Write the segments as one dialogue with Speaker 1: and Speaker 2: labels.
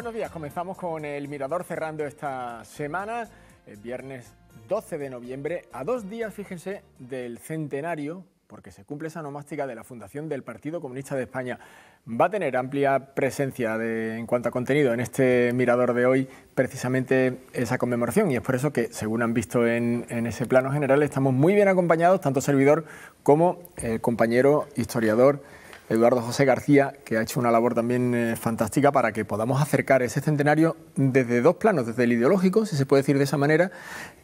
Speaker 1: Buenos días, comenzamos con el Mirador cerrando esta semana, el eh, viernes 12 de noviembre, a dos días, fíjense, del centenario, porque se cumple esa nomástica de la fundación del Partido Comunista de España. Va a tener amplia presencia en cuanto a contenido en este Mirador de hoy, precisamente esa conmemoración, y es por eso que, según han visto en, ese plano general, estamos muy bien acompañados, tanto servidor como el eh, compañero historiador. Eduardo José García, que ha hecho una labor también eh, fantástica para que podamos acercar ese centenario desde dos planos, desde el ideológico, si se puede decir de esa manera,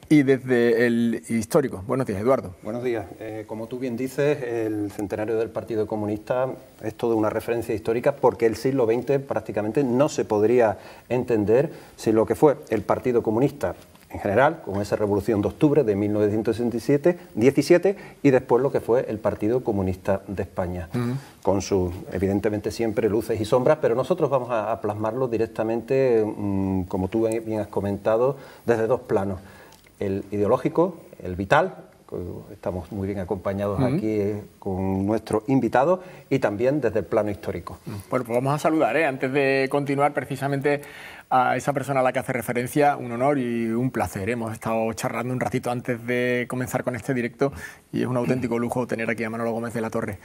Speaker 1: y desde el histórico. Buenos días,
Speaker 2: Eduardo. Buenos días. Eh, como tú bien dices, el centenario del Partido Comunista es toda una referencia histórica porque el siglo XX prácticamente no se podría entender si lo que fue el Partido Comunista en general, con esa revolución de octubre de 1967 17, y después lo que fue el Partido Comunista de España, con sus, evidentemente, siempre luces y sombras, pero nosotros vamos a, plasmarlo directamente, mm, como tú bien has comentado, desde dos planos, el ideológico, el vital, estamos muy bien acompañados aquí eh, con nuestro invitado y también desde el plano histórico. Bueno, pues vamos a
Speaker 1: saludar, ¿eh? antes de continuar precisamente a esa persona a la que hace referencia, un honor y un placer. Hemos estado charlando un ratito antes de comenzar con este directo y es un auténtico lujo tener aquí a Manolo Gómez de la Torre.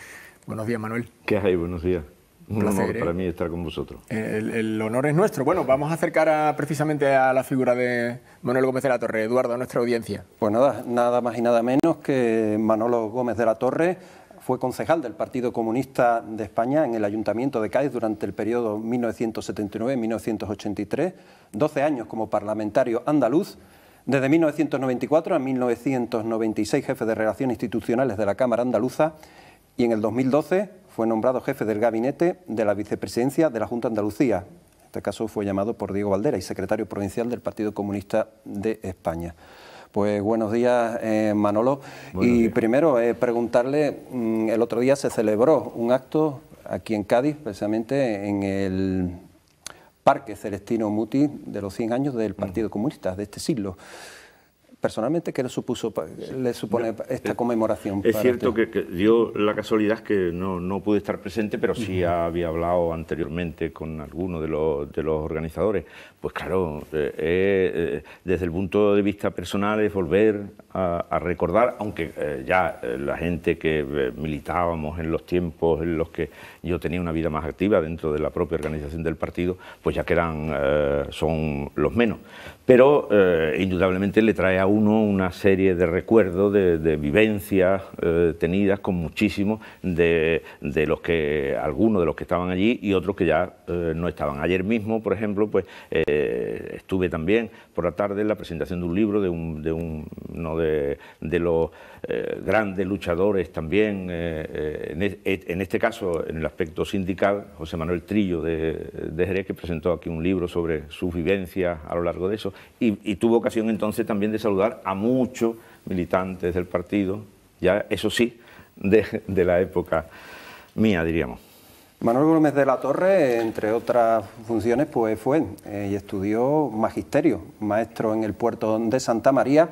Speaker 1: Buenos días, Manuel. ¿Qué
Speaker 3: hay? Buenos días.
Speaker 1: Un honor ¿eh? para mí
Speaker 3: estar con vosotros.
Speaker 1: El, honor es nuestro. Bueno, vamos a acercar precisamente a la figura de Manolo Gómez de la Torre. Eduardo, a nuestra audiencia. Pues nada,
Speaker 2: nada más y nada menos que Manolo Gómez de la Torre fue concejal del Partido Comunista de España en el Ayuntamiento de Cádiz durante el periodo 1979-1983, 12 años como parlamentario andaluz, desde 1994 a 1996 jefe de Relaciones Institucionales de la Cámara Andaluza y en el 2012 fue nombrado jefe del gabinete de la vicepresidencia de la Junta Andalucía. En este caso fue llamado por Diego Valdera y secretario provincial del Partido Comunista de España. Pues buenos días, eh, Manolo. y primero, eh, preguntarle, mm, el otro día se celebró un acto aquí en Cádiz, precisamente en el Parque Celestino Muti de los 100 años del mm. Partido Comunista, de este siglo personalmente, ¿qué le, supuso, le supone esta conmemoración? Es cierto
Speaker 3: que, dio la casualidad que no, no pude estar presente, pero sí había hablado anteriormente con alguno de los, de los organizadores. Pues claro, eh, eh, eh, desde el punto de vista personal es volver a, recordar, aunque eh, ya eh, la gente que eh, militábamos en los tiempos en los que yo tenía una vida más activa dentro de la propia organización del partido, pues ya que eran, son los menos. Pero indudablemente le trae a uno una serie de recuerdos, de, vivencias tenidas con muchísimos de, los que, algunos de los que estaban allí y otros que ya no estaban. Ayer mismo, por ejemplo, pues estuve también por la tarde en la presentación de un libro de un, de un de, los eh, grandes luchadores también, eh, eh, en, este caso en el aspecto sindical, José Manuel Trillo de, de, Jerez, que presentó aquí un libro sobre su vivencia... a lo largo de eso, y, tuvo ocasión entonces también de saludar a muchos militantes del partido, ya eso sí, de, la época mía, diríamos.
Speaker 2: Manuel Gómez de la Torre, entre otras funciones, pues fue y estudió magisterio, maestro en el puerto de Santa María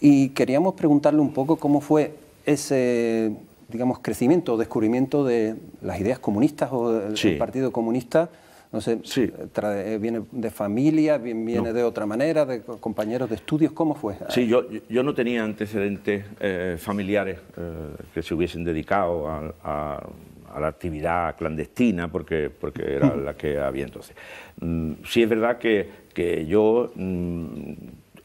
Speaker 2: y queríamos preguntarle un poco cómo fue ese digamos, crecimiento o descubrimiento de las ideas comunistas o del Partido Comunista. No sé, eh, viene de familia, viene de otra manera, de compañeros de estudios, ¿cómo fue? Sí,
Speaker 3: yo, yo no tenía antecedentes eh, familiares eh, que se hubiesen dedicado a, la actividad clandestina, porque, porque era la que había entonces. Mm, sí es verdad que, yo mm,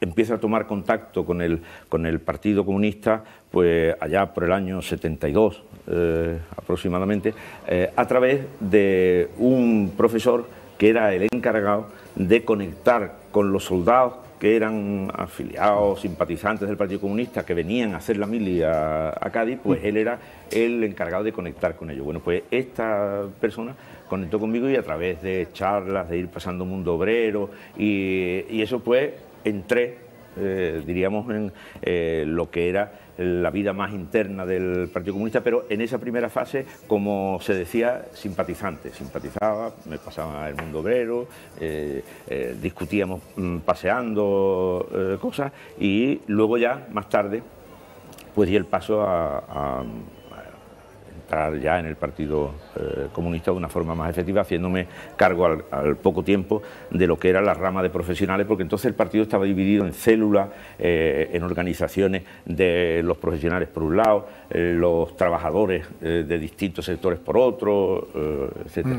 Speaker 3: empieza a tomar contacto con el, con el Partido Comunista pues allá por el año 72 eh, aproximadamente, eh, a través de un profesor que era el encargado de conectar con los soldados que eran afiliados, simpatizantes del Partido Comunista, que venían a hacer la mili a, Cádiz, pues él era el encargado de conectar con ellos. Bueno, pues esta persona conectó conmigo y a través de charlas, de ir pasando mundo obrero, y, y eso pues entré, eh, diríamos, en eh, lo que era la vida más interna del Partido Comunista, pero en esa primera fase, como se decía, simpatizante. Simpatizaba, me pasaba el mundo obrero, eh, discutíamos mm, paseando cosas y luego ya, más tarde, pues di el paso a ya en el Partido eh, Comunista de una forma más efectiva, haciéndome cargo al, poco tiempo de lo que era la rama de profesionales, porque entonces el partido estaba dividido en células, eh, en organizaciones de los profesionales por un lado, eh, los trabajadores de distintos sectores por otro, etcétera.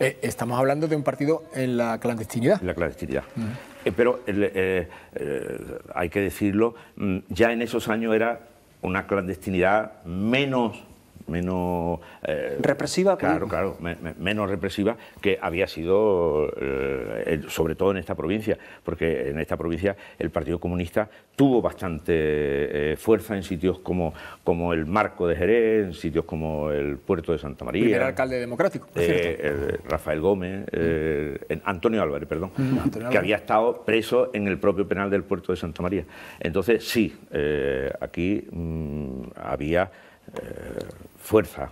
Speaker 1: Mm. estamos hablando de un partido en la clandestinidad.
Speaker 3: En la clandestinidad. Mm. pero hay que decirlo, mm, ya en esos años era una clandestinidad menos menos eh, represiva claro claro menos represiva que había sido eh, sobre todo en esta provincia porque en esta provincia el Partido Comunista tuvo bastante eh, fuerza en sitios como, como el Marco de Jerez en sitios como el Puerto de Santa María era
Speaker 1: alcalde democrático por cierto.
Speaker 3: Rafael Gómez mm. Antonio Álvarez perdón mm, que había estado preso en el propio penal del Puerto de Santa María entonces sí aquí mm, había fuerza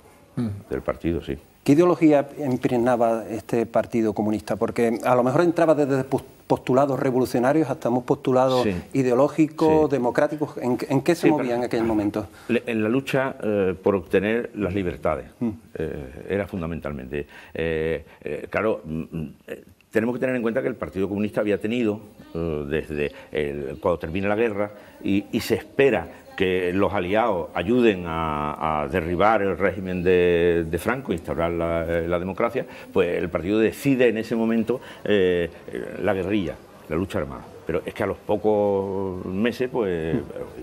Speaker 3: del partido, sí.
Speaker 2: ¿Qué ideología impregnaba este Partido Comunista? Porque a lo mejor entraba desde postulados revolucionarios hasta postulados ideológicos, democráticos. ¿En, qué se movía en aquel momento?
Speaker 3: En la lucha eh, por obtener las libertades. Mm. Eh, era fundamentalmente. Eh, claro, mm, mm, tenemos que tener en cuenta que el Partido Comunista había tenido desde cuando termina la guerra y, y se espera que los aliados ayuden a, derribar el régimen de, de Franco, instaurar la, eh, democracia, pues el partido decide en ese momento eh, la guerrilla, la lucha armada. Pero es que a los pocos meses pues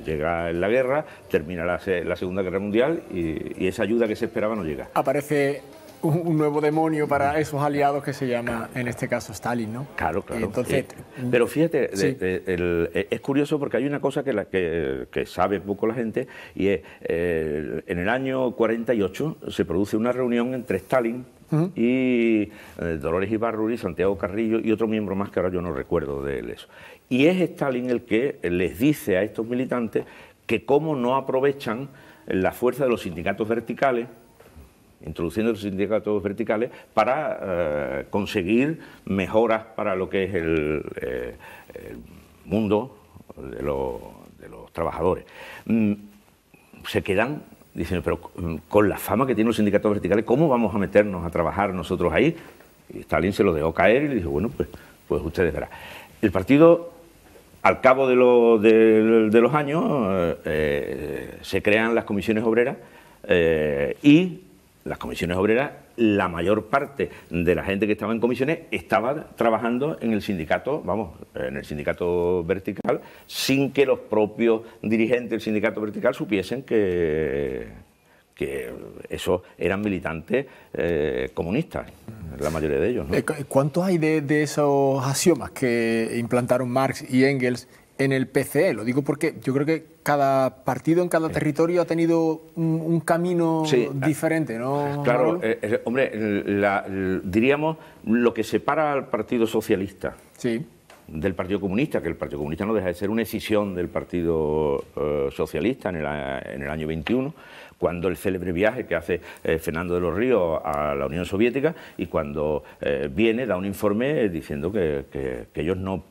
Speaker 3: llega la guerra, termina la, Segunda Guerra Mundial y, esa ayuda que se esperaba no llega.
Speaker 1: Aparece un, nuevo demonio para esos aliados que se llama, en este caso, Stalin, ¿no?
Speaker 3: Claro, claro. Entonces, mm, Pero fíjate, eh, es curioso porque hay una cosa que, la, que, sabe poco la gente y es, eh, en el año 48 se produce una reunión entre Stalin, y eh, Dolores Ibarruri, Santiago Carrillo y otro miembro más que ahora yo no recuerdo de él eso. Y es Stalin el que les dice a estos militantes que cómo no aprovechan la fuerza de los sindicatos verticales introduciendo los sindicatos verticales para eh, conseguir mejoras para lo que es el, eh, mundo de, los trabajadores. Mm, se quedan diciendo, pero mm, con la fama que tienen los sindicatos verticales, ¿cómo vamos a meternos a trabajar nosotros ahí? Y Stalin se lo dejó caer y le dijo, bueno, pues, pues ustedes verán. El partido al cabo de, los años eh, se crean las comisiones obreras y las comisiones obreras, la mayor parte de la gente que estaba en comisiones estaba trabajando en el sindicato, vamos, en el sindicato vertical, sin que los propios dirigentes del sindicato vertical supiesen que, que esos eran militantes eh, comunistas, la mayoría de ellos. Eh,
Speaker 1: ¿Cuántos hay de, de esos axiomas que implantaron Marx y Engels en el PCE? Lo digo porque yo creo que cada partido en cada territorio ha tenido un, camino diferente, ¿no? Claro,
Speaker 3: eh, eh, hombre, diríamos lo que separa al Partido Socialista del Partido Comunista, que el Partido Comunista no deja de ser una escisión del Partido eh, Socialista en el, año 21, cuando el célebre viaje que hace Fernando de los Ríos a la Unión Soviética y cuando viene, da un informe diciendo que ellos no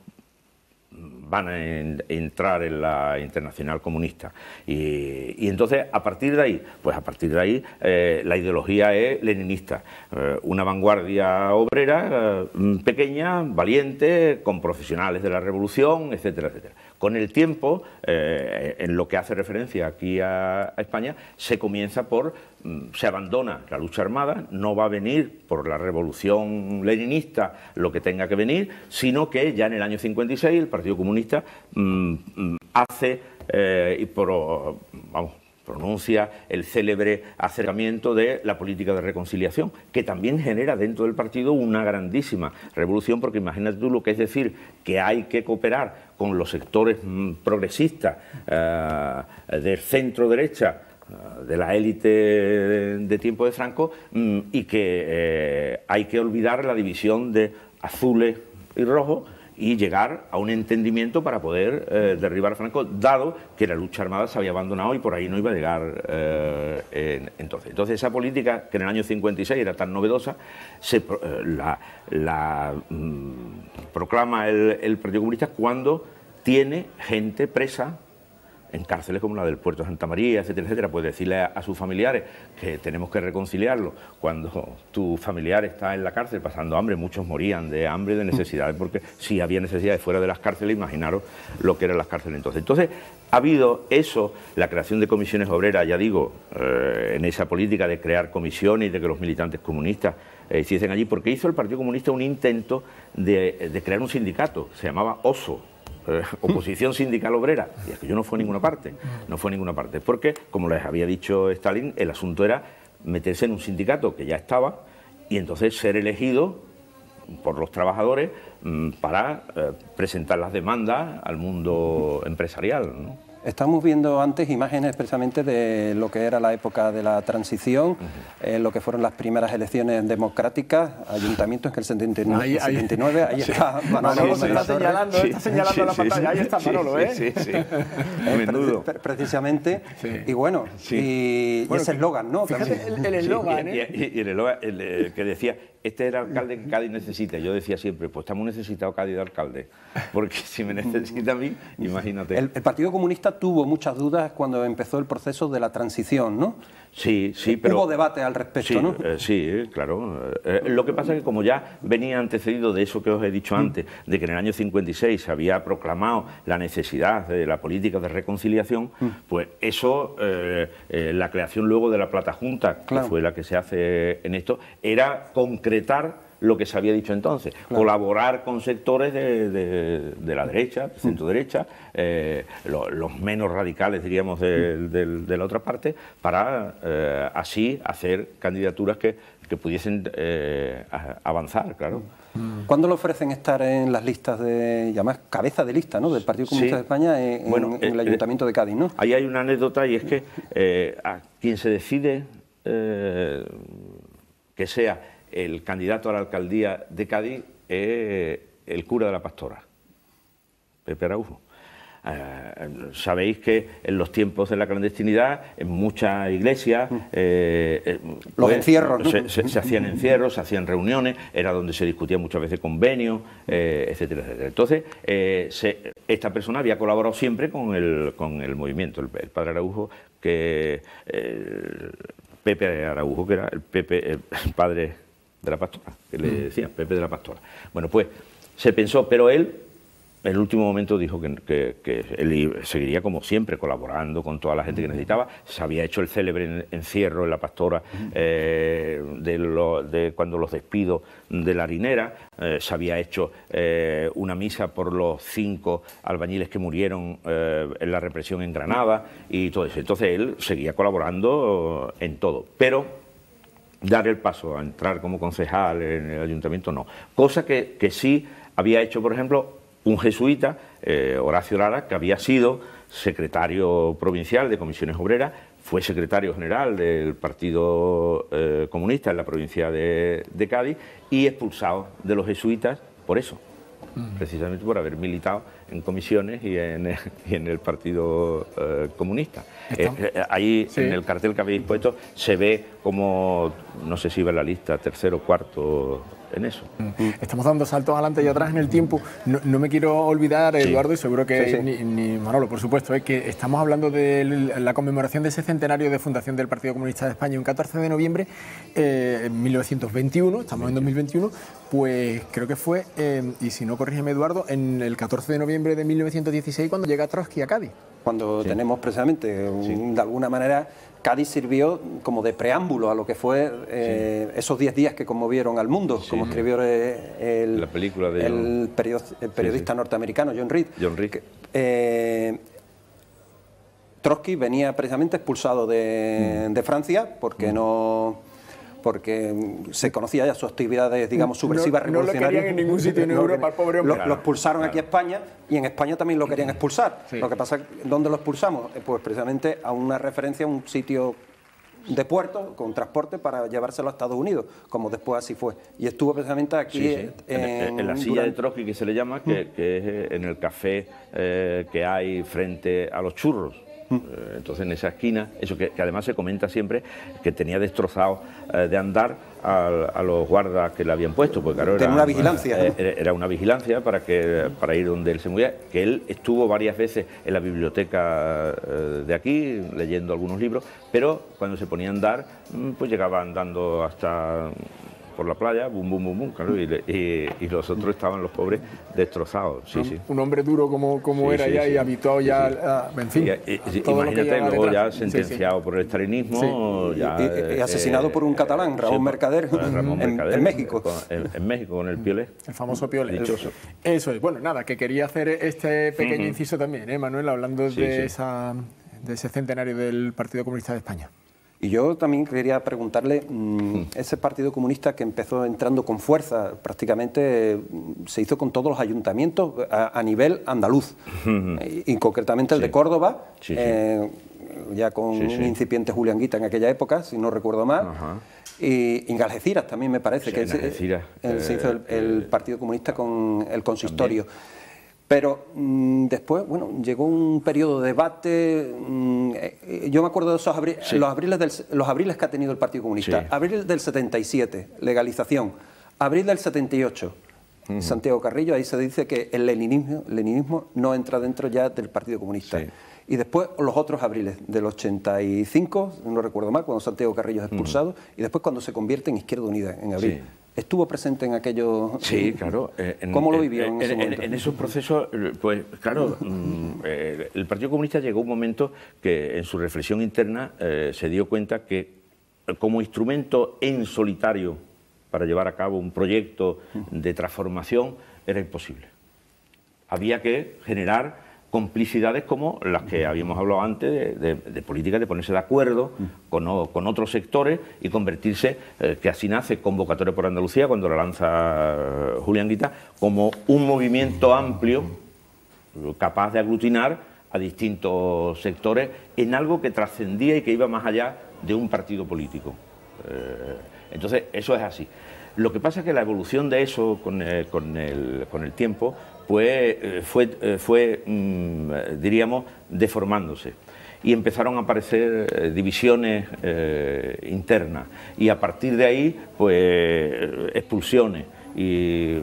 Speaker 3: van a entrar en la internacional comunista. Y, entonces, a partir de ahí, pues a partir de ahí, eh, la ideología es leninista. Eh, una vanguardia obrera eh, pequeña, valiente, con profesionales de la revolución, etcétera, etcétera. Con el tiempo, eh, en lo que hace referencia aquí a, España, se comienza por, mm, se abandona la lucha armada, no va a venir por la revolución leninista lo que tenga que venir, sino que ya en el año 56 el Partido Comunista mm, mm, hace eh, y por, vamos, pronuncia el célebre acercamiento de la política de reconciliación, que también genera dentro del partido una grandísima revolución, porque imagínate tú lo que es decir que hay que cooperar con los sectores mm, progresistas eh, del centro derecha eh, de la élite de tiempo de Franco mm, y que eh, hay que olvidar la división de azules y rojos y llegar a un entendimiento para poder eh, derribar a Franco, dado que la lucha armada se había abandonado y por ahí no iba a llegar eh, entonces. Entonces esa política, que en el año 56 era tan novedosa, se, eh, la, mm, proclama el, el Partido Comunista cuando tiene gente presa en cárceles como la del puerto de Santa María, etcétera, etcétera, pues decirle a, sus familiares que tenemos que reconciliarlo. Cuando tu familiar está en la cárcel pasando hambre, muchos morían de hambre, de necesidades, porque si había necesidades fuera de las cárceles, imaginaros lo que eran las cárceles entonces. Entonces, ha habido eso, la creación de comisiones obreras, ya digo, eh, en esa política de crear comisiones y de que los militantes comunistas eh, hiciesen allí, porque hizo el Partido Comunista un intento de crear un sindicato, se llamaba OSO, eh, oposición sindical obrera. Y es que yo no fue a ninguna parte, no fue ninguna parte. Porque, como les había dicho Stalin, el asunto era meterse en un sindicato que ya estaba y entonces ser elegido por los trabajadores mm, para eh, presentar las demandas al mundo empresarial. ¿no?
Speaker 2: Estamos viendo antes imágenes precisamente... de lo que era la época de la transición, eh, lo que fueron las primeras elecciones democráticas, ayuntamientos que el 79, ahí, 79, ahí, ahí está Manolo. está, señalando, está señalando la pantalla, ahí está Manolo, ¿eh? Sí, sí, eh, precisamente, y bueno,
Speaker 3: y, ese eslogan, ¿no? Fíjate
Speaker 2: el eslogan, ¿eh?
Speaker 3: Y, el eslogan eh, que decía, este era el alcalde que Cádiz necesita. Yo decía siempre, pues estamos necesitados Cádiz de alcalde, porque
Speaker 2: si me necesita a mí, imagínate. el Partido Comunista tuvo muchas dudas cuando empezó el proceso de la transición, ¿no? Sí, sí, eh, pero... Hubo debate al respecto, ¿no?
Speaker 3: Eh, sí, eh, claro. lo que pasa es que como ya venía antecedido de eso que os he dicho mm. antes, de que en el año 56 se había proclamado la necesidad de la política de reconciliación, mm. pues eso, la creación luego de la Plata Junta, que fue la que se hace en esto, era concretar lo que se había dicho entonces, colaborar con sectores de, de, la derecha, centro derecha, eh, los menos radicales, diríamos, de, de la otra parte, para eh, así hacer candidaturas que, que pudiesen eh, avanzar, claro.
Speaker 2: Mm. ¿Cuándo le ofrecen estar en las listas de, llamadas cabeza de lista, ¿no?, del Partido Comunista de
Speaker 3: España en, bueno, en, el Ayuntamiento de Cádiz, ¿no? Ahí hay una anécdota y es que a quien se decide que sea el candidato a la alcaldía de Cádiz es el cura de la pastora, Pepe Araujo. Eh, sabéis que en los tiempos de la clandestinidad, en muchas iglesias. Mm. Eh, eh, los pues, encierros. Se, hacían encierros, se hacían reuniones, era donde se discutía muchas veces convenios, etcétera, etcétera. Entonces, esta persona había colaborado siempre con el, movimiento, el, padre Araujo, que. Pepe Araujo, que era el, Pepe, el padre de la Pastora, que le mm. decía, Pepe de la Pastora. Bueno, pues se pensó, pero él en el último momento dijo que, que, él seguiría como siempre colaborando con toda la gente que mm. necesitaba. Se había hecho el célebre encierro en la pastora mm. eh, de, de, cuando los despido de la harinera. Eh, se había hecho eh, una misa por los cinco albañiles que murieron en la represión en Granada y todo eso. Entonces él seguía colaborando en todo. Pero dar el paso a entrar como concejal en el ayuntamiento, no. Cosa que, sí había hecho, por ejemplo, un jesuita, eh, Horacio Lara, que había sido secretario provincial de comisiones obreras, fue secretario general del Partido eh, Comunista en la provincia de Cádiz y expulsado de los jesuitas por eso precisamente por haber militado en comisiones y en, el Partido eh, Comunista. Eh, eh, ahí en el cartel que habéis puesto se ve como, no sé si va la lista, tercero, cuarto en eso.
Speaker 1: Estamos dando saltos adelante y atrás en el tiempo. No, me quiero olvidar, Eduardo, y seguro que Ni, Manolo, por supuesto, es que estamos hablando de la conmemoración de ese centenario de fundación del Partido Comunista de España, un 14 de noviembre de eh, 1921, estamos en 2021, pues creo que fue, eh, y si no corrígeme Eduardo, en el 14 de noviembre de 1916 cuando llega Trotsky a Cádiz.
Speaker 2: Cuando tenemos precisamente, de alguna manera, Cádiz sirvió como de preámbulo a lo que fue eh, esos 10 días que conmovieron al mundo, como escribió eh, el, La película periodista norteamericano John Reed. Eh, Trotsky venía precisamente expulsado de, mm. Francia porque mm. no porque se conocía ya sus actividades, digamos, subversivas, no, revolucionarias. No lo querían en ningún sitio en Europa, pobre hombre. Lo, expulsaron aquí a España y en España también lo querían expulsar. Lo que pasa, ¿dónde lo expulsamos? Eh, pues precisamente a una referencia, a un sitio de puerto con transporte para llevárselo a Estados Unidos, como después así fue. Y estuvo precisamente aquí En, la silla de
Speaker 3: Trotsky que se le llama, que, es en el café eh, que hay frente a los churros. Eh, entonces en esa esquina, eso que, además se comenta siempre, que tenía destrozado eh, de andar a, los guardas que le habían puesto, porque claro, era una, vigilancia. Eh, era, una vigilancia para, que, para ir donde él se movía, que él estuvo varias veces en la biblioteca de aquí, leyendo algunos libros, pero cuando se ponía a andar, mm, pues llegaba andando hasta por la playa, bum, bum, bum, bum, claro, y, los otros estaban los pobres destrozados. Sí, un, sí.
Speaker 1: un hombre duro como, como era ya y habituado ya, a, en fin.
Speaker 3: Y, imagínate, luego ya sentenciado por el estalinismo. Ya, asesinado eh, por un
Speaker 2: catalán, eh, Raúl Mercader, Ramón en, Mercader, en, México.
Speaker 3: En, México, con el Piolé. El famoso Piolé.
Speaker 1: Eso es. Bueno, nada, que quería hacer este pequeño inciso también, ¿eh, Manuel? Hablando de, esa, de ese centenario del Partido Comunista de España.
Speaker 2: Y yo también quería preguntarle, mm, hmm. ese Partido Comunista que empezó entrando con fuerza, prácticamente mm, se hizo con todos los ayuntamientos a, nivel andaluz, hmm. y, concretamente el de Córdoba, eh, ya con un incipiente Julián Guita en aquella época, si no recuerdo mal, y en Galgeciras también me parece que se, eh, hizo eh, el, Partido Comunista con el consistorio. Pero mm, después, bueno, llegó un periodo de debate. Mm, eh, eh, yo me acuerdo de los, abriles los abriles que ha tenido el Partido Comunista. Abril del 77, legalización. Abril del 78, Santiago Carrillo. Ahí se dice que el leninismo, no entra dentro ya del Partido Comunista. Y después los otros abriles, del 85, no recuerdo mal, cuando Santiago Carrillo es expulsado, y después cuando se convierte en Izquierda Unida, en abril. ¿Estuvo presente en aquellos...? Sí, eh, claro. Eh, ¿Cómo lo eh, vivió en, esos procesos,
Speaker 3: pues claro, mm, el Partido Comunista llegó a un momento que en su reflexión interna se dio cuenta que como instrumento en solitario para llevar a cabo un proyecto de transformación era imposible. Había que generar complicidades como las que habíamos hablado antes de, de políticas de ponerse de acuerdo con, con otros sectores y convertirse, eh, que así nace Convocatoria por Andalucía cuando la lanza eh, Julián Guita, como un movimiento amplio capaz de aglutinar a distintos sectores en algo que trascendía y que iba más allá de un partido político. Eh, entonces, eso es así. Lo que pasa es que la evolución de eso con, eh, el, con el, tiempo pues, fue, eh, fue eh, mm, diríamos, deformándose. Y empezaron a aparecer divisiones internas. Y a partir de ahí, pues, expulsiones y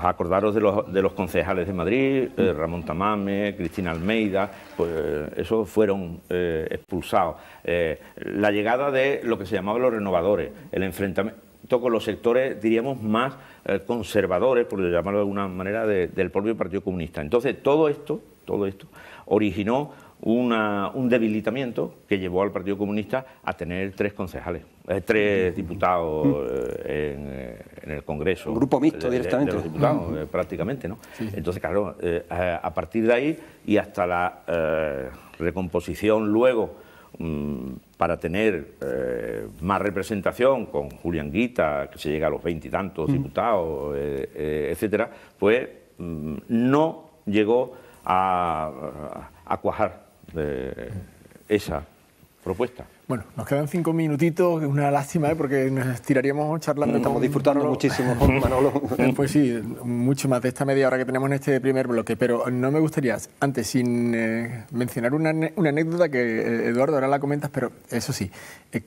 Speaker 3: acordaros de los, de los concejales de Madrid, Ramón Tamame, Cristina Almeida, pues esos fueron expulsados. la llegada de lo que se llamaba los renovadores, el enfrentamiento ...toco los sectores, diríamos, más eh, conservadores, por llamarlo de alguna manera, del propio Partido Comunista. Entonces, todo esto, todo esto originó un debilitamiento que llevó al Partido Comunista a tener tres concejales, eh, tres diputados eh, en, el Congreso. Un grupo mixto directamente. De diputados, prácticamente, ¿no? Entonces, claro, a partir de ahí y hasta la recomposición luego Mm, para tener eh, más representación con Julián Guita, que se llega a los veintitantos mm. diputados, etc., eh, eh, etcétera, pues mm, no llegó a cuajar esa
Speaker 1: propuesta. Bueno, nos quedan cinco minutitos, es una lástima, ¿eh? porque nos tiraríamos charlando. Estamos disfrutando muchísimo, Manolo. pues sí, mucho más de esta media hora que tenemos en este primer bloque, pero no me gustaría, antes, sin eh, mencionar una, anécdota que eh, Eduardo ahora la comentas, pero eso sí,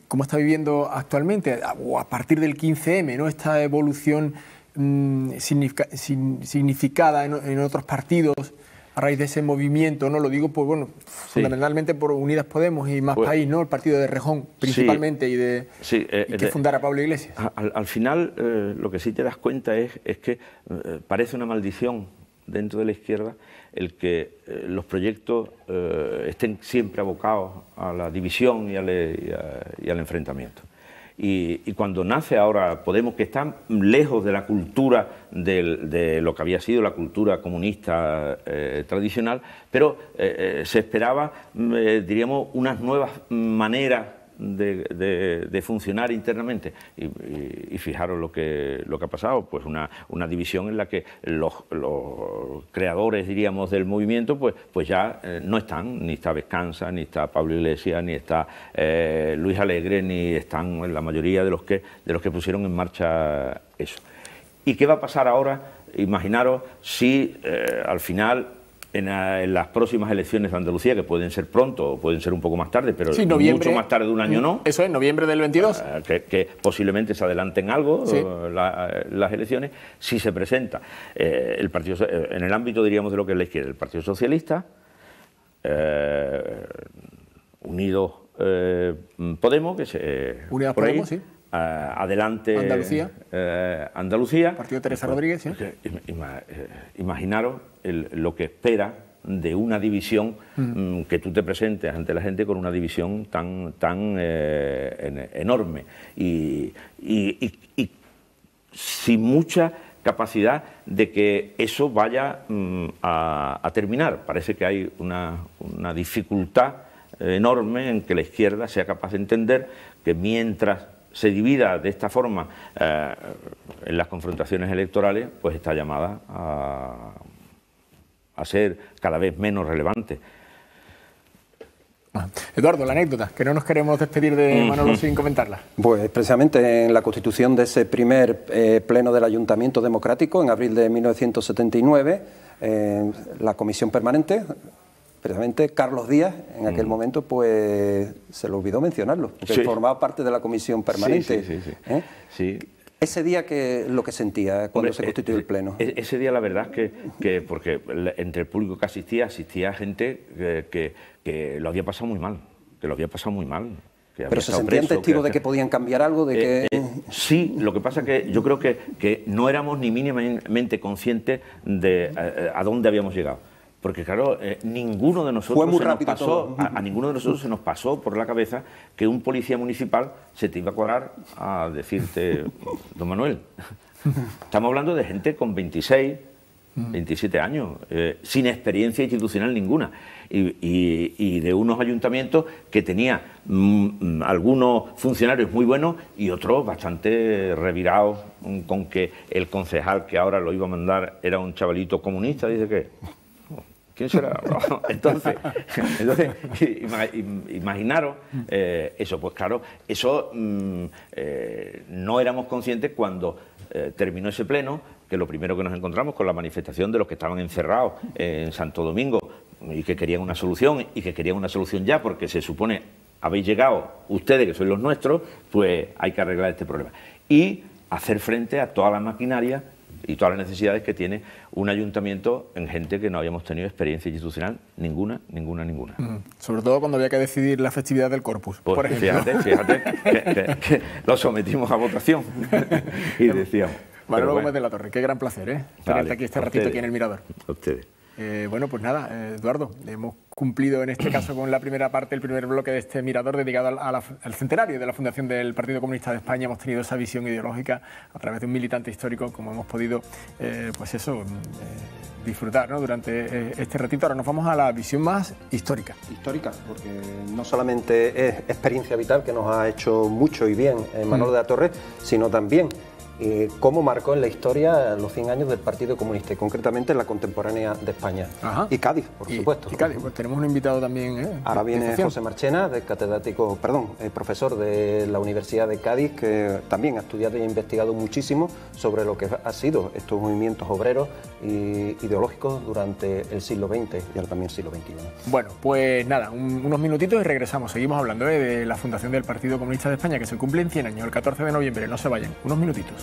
Speaker 1: ¿cómo está viviendo actualmente, ah, o a partir del 15M, ¿no? esta evolución mm, significada en, en otros partidos? a raíz de ese movimiento, ¿no? Lo digo pues bueno, fundamentalmente por Unidas Podemos y Más pues País, ¿no? El partido de Rejón, principalmente, y de
Speaker 3: eh, que fundara Pablo Iglesias. Al, final, eh, lo que sí te das cuenta es, es que eh, parece una maldición dentro de la izquierda el que los proyectos estén siempre abocados a la división y al enfrentamiento. Y, cuando nace ahora Podemos, que está lejos de la cultura de lo que había sido la cultura comunista eh, tradicional, pero eh, eh, se esperaba, mm, diríamos, unas nuevas maneras de, funcionar internamente. Y, fijaros lo que, lo que ha pasado, pues una, una división en la que los, creadores, diríamos, del movimiento, pues, pues ya eh, no están, ni está Vescanza, ni está Pablo Iglesias, ni está eh, Luis Alegre, ni están la mayoría de los, que, de los que pusieron en marcha eso. ¿Y qué va a pasar ahora? Imaginaros si eh, al final en, las próximas elecciones de Andalucía, que pueden ser pronto o pueden ser un poco más tarde, pero mucho más tarde de un año no. Eso es, noviembre del 22. Ah, que, posiblemente se adelanten algo eh, eh, las elecciones, si se presenta. Eh, el partido, en el ámbito, diríamos, de lo que es la izquierda, el Partido Socialista, Unidos Podemos, que se. Unidas Podemos, sí eh, adelante. Andalucía. Eh, Andalucía. Partido Teresa pues, Rodríguez. Eh, imaginaros lo que espera de una división mm. Mm, que tú te presentes ante la gente con una división tan, tan enorme y, sin mucha capacidad de que eso vaya mm, a, terminar. Parece que hay una, una dificultad enorme en que la izquierda sea capaz de entender que mientras se divida de esta forma eh, en las confrontaciones electorales, pues está llamada a, ser
Speaker 2: cada vez menos relevante.
Speaker 1: Eduardo, la anécdota, que no nos queremos despedir de Manolo sin comentarla.
Speaker 2: Pues precisamente en la constitución de ese primer eh, pleno del Ayuntamiento Democrático, en abril de 1979, eh, la comisión permanente precisamente Carlos Díaz, en aquel mm. momento, pues se lo olvidó mencionarlo, que formaba parte de la comisión permanente. Sí, ¿eh? sí. Ese día, que lo que sentía cuando se constituyó eh, el Pleno? E-, ese día, la verdad, es que, que, porque entre el público
Speaker 3: que asistía, asistía gente que, que, lo había pasado muy mal, que lo había pasado muy mal.
Speaker 2: Pero se sentían testigos de que podían cambiar algo, de eh, que...
Speaker 3: sí, lo que pasa es que yo creo que, que no éramos ni mínimamente conscientes de a dónde habíamos llegado porque claro, eh, ninguno de nosotros se nos pasó, a, ninguno de nosotros se nos pasó por la cabeza que un policía municipal se te iba a cuadrar a decirte, don Manuel, estamos hablando de gente con 26, 27 mm. años, eh, sin experiencia institucional ninguna, y, de unos ayuntamientos que tenía mm, mm, algunos funcionarios muy buenos y otros bastante revirados, con que el concejal que ahora lo iba a mandar era un chavalito comunista, dice que ¿Quién será? entonces, entonces imaginaros eh, eso, pues claro, eso mm, eh, no éramos conscientes cuando eh, terminó ese pleno, que lo primero que nos encontramos con la manifestación de los que estaban encerrados en Santo Domingo y que querían una solución y que querían una solución ya porque se supone habéis llegado ustedes que sois los nuestros, pues hay que arreglar este problema y hacer frente a toda la maquinaria y todas las necesidades que tiene un ayuntamiento en gente que no habíamos tenido experiencia institucional ninguna, ninguna, ninguna.
Speaker 1: Mm, sobre todo cuando había que decidir la festividad del Corpus, pues por ejemplo. Fíjate, fíjate que,
Speaker 3: lo sometimos a votación y decíamos... Manuel Gómez
Speaker 1: de la Torre, qué gran placer, ¿eh? Vale, aquí este ratito aquí en el Mirador. A ustedes. Eh, bueno, pues nada, eh, Eduardo, hemos cumplido en este caso con la primera parte, el primer bloque de este mirador dedicado al, centenario de la fundación del Partido Comunista de España. Hemos tenido esa visión ideológica a través de un militante histórico, como hemos podido, eh, pues eso, disfrutar durante este ratito. Ahora nos vamos a la visión más histórica.
Speaker 2: Histórica, porque no solamente es experiencia vital que nos ha hecho mucho y bien Manuel mm. de la Torre, sino también eh, cómo marcó en la historia los 100 años del Partido Comunista y concretamente en la contemporánea de España. Y Cádiz, por supuesto. Y Cádiz, pues tenemos un invitado también. ¿eh? Ahora viene José Marchena, catedrático, perdón, eh, profesor de la Universidad de Cádiz, que también ha estudiado y ha investigado muchísimo sobre lo que han sido estos movimientos obreros e ideológicos durante el siglo XX y ahora también el siglo XXI.
Speaker 1: Bueno, pues nada, unos minutitos y regresamos. Seguimos hablando de la fundación del Partido Comunista de España, que se cumple en 100 años, el 14 de noviembre. No se vayan, unos minutitos.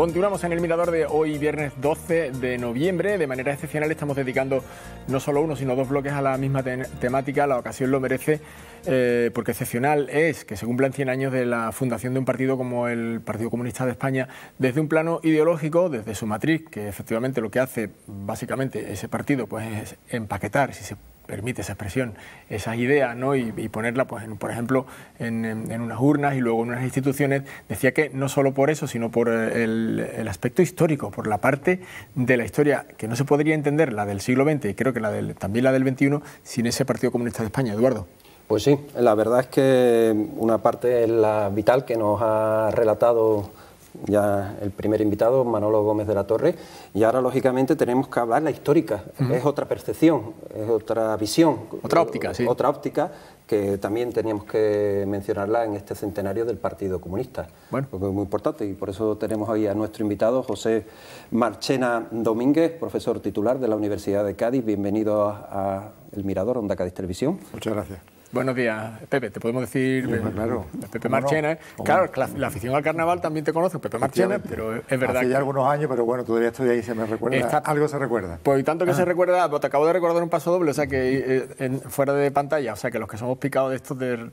Speaker 1: Continuamos en el Mirador de hoy, viernes 12 de noviembre. De manera excepcional estamos dedicando no solo uno, sino dos bloques a la misma temática. La ocasión lo merece eh, porque excepcional es que se cumplan 100 años de la fundación de un partido como el Partido Comunista de España desde un plano ideológico, desde su matriz, que efectivamente lo que hace básicamente ese partido pues, es empaquetar, si se permite esa expresión, esas ideas, ¿no? y, ponerla, pues, por ejemplo, en, unas urnas y luego en unas instituciones, decía que no solo por eso, sino por eh, el, aspecto histórico, por la parte de la historia que no se podría entender, la del siglo XX y creo que la también la del XXI, sin ese Partido Comunista de España. Eduardo.
Speaker 2: Pues sí, la verdad es que una parte es la vital que nos ha relatado ya el primer invitado, Manolo Gómez de la Torre, y ahora lógicamente tenemos que hablar la histórica, es otra percepción, es otra visión. Otra óptica, sí. Otra óptica que también teníamos que mencionarla en este centenario del Partido Comunista. Bueno. Porque es muy importante y por eso tenemos hoy a nuestro invitado José Marchena Domínguez, profesor titular de la Universidad de Cádiz. Bienvenido a El Mirador, Onda Cádiz Televisión. Muchas gracias.
Speaker 1: Buenos días, Pepe, te podemos decir eh, Pepe, eh. claro. Marchena. Claro, la, afición al carnaval también te conoce, Pepe Marchena, pero
Speaker 2: es verdad. Hace algunos
Speaker 4: años, pero bueno, todavía estoy ahí se me recuerda. Algo se recuerda.
Speaker 1: Pues y tanto que ah. se recuerda, pues, te acabo de recordar un paso doble, o sea que eh, fuera de pantalla, o sea que los que somos picados de estos de,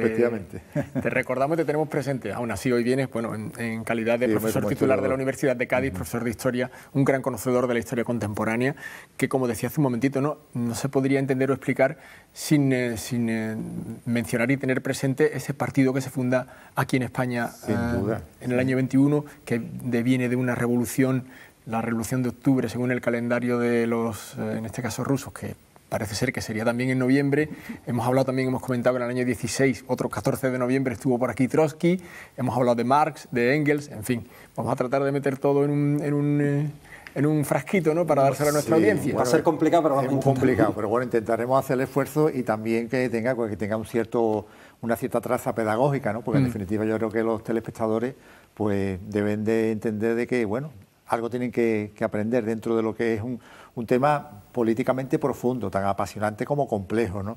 Speaker 1: Efectivamente. Te recordamos que tenemos presente. Aún así, hoy vienes bueno, en, calidad de profesor titular de la Universidad de Cádiz, profesor de historia, un gran conocedor de la historia contemporánea, que como decía hace un momentito, no, no se podría entender o explicar sin, eh, eh, mencionar y tener presente ese partido que se funda aquí en España ah, en el año 21, que viene de una revolución la revolución de octubre, según el calendario de los, eh, en este caso, rusos, que parece ser que sería también en noviembre. Hemos hablado también, hemos comentado que en el año 16, otro 14 de noviembre estuvo por aquí Trotsky, hemos hablado de Marx, de Engels, en fin, vamos a tratar de meter todo en un... En un eh, en un frasquito, ¿no? Para dárselo a nuestra audiencia. Va a ser
Speaker 2: complicado, pero vamos a intentar. complicado,
Speaker 4: pero bueno, intentaremos hacer el esfuerzo y también que tenga, pues, que tenga un cierto, una cierta traza pedagógica, ¿no? Porque en mm. definitiva yo creo que los telespectadores pues deben de entender de que, bueno, algo tienen que, que aprender dentro de lo que es un, un tema políticamente profundo, tan apasionante como complejo, ¿no?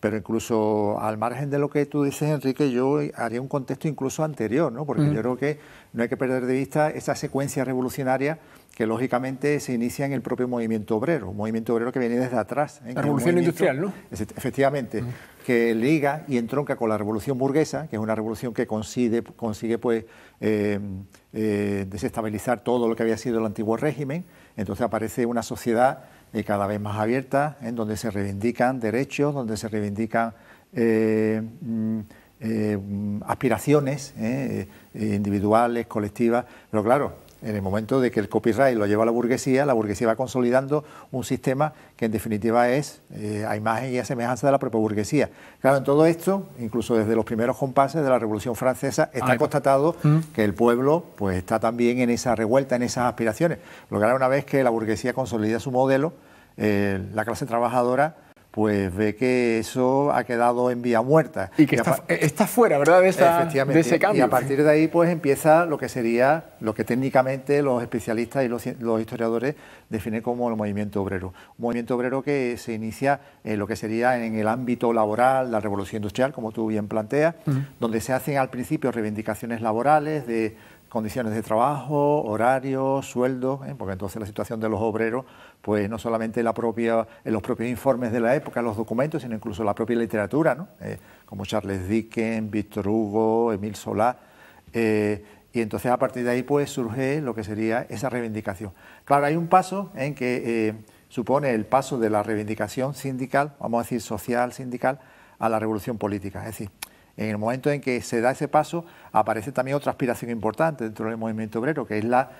Speaker 4: Pero incluso al margen de lo que tú dices, Enrique, yo haría un contexto incluso anterior, ¿no? porque mm. yo creo que no hay que perder de vista esa secuencia revolucionaria que lógicamente se inicia en el propio movimiento obrero, un movimiento obrero que viene desde atrás. ¿eh? La revolución industrial, ¿no? Efectivamente, mm. que liga y entronca con la revolución burguesa, que es una revolución que consigue, consigue pues, eh, eh, desestabilizar todo lo que había sido el antiguo régimen. Entonces aparece una sociedad ...y cada vez más abierta, en donde se reivindican derechos, donde se reivindican eh, mm, eh, mm, aspiraciones eh, individuales, colectivas, pero claro, en el momento de que el copyright lo lleva a la burguesía, la burguesía va consolidando un sistema que en definitiva es eh, a imagen y a semejanza de la propia burguesía. Claro, en todo esto, incluso desde los primeros compases de la Revolución Francesa, está constatado mm. que el pueblo pues, está también en esa revuelta, en esas aspiraciones. Lo que una vez que la burguesía consolida su modelo, eh, la clase trabajadora pues ve que eso ha quedado en vía muerta. Y que está, fuera, ¿verdad? De, ese cambio. Y a partir de ahí, pues empieza lo que sería, lo que técnicamente los especialistas y los, historiadores definen como el movimiento obrero. Un movimiento obrero que se inicia en lo que sería en el ámbito laboral, la revolución industrial, como tú bien planteas, donde se hacen al principio reivindicaciones laborales de condiciones de trabajo, horarios, sueldos, ¿eh? porque entonces la situación de los obreros, pues no solamente la propia, en los propios informes de la época, los documentos, sino incluso la propia literatura, ¿no? Eh, como Charles Dickens, Víctor Hugo, Emil Solá. Eh, y entonces a partir de ahí pues surge lo que sería esa reivindicación. Claro, hay un paso en que supone el paso de la reivindicación sindical, vamos a decir social, sindical, a la revolución política. Es decir, en el momento en que se da ese paso, aparece también otra aspiración importante dentro del movimiento obrero, que es la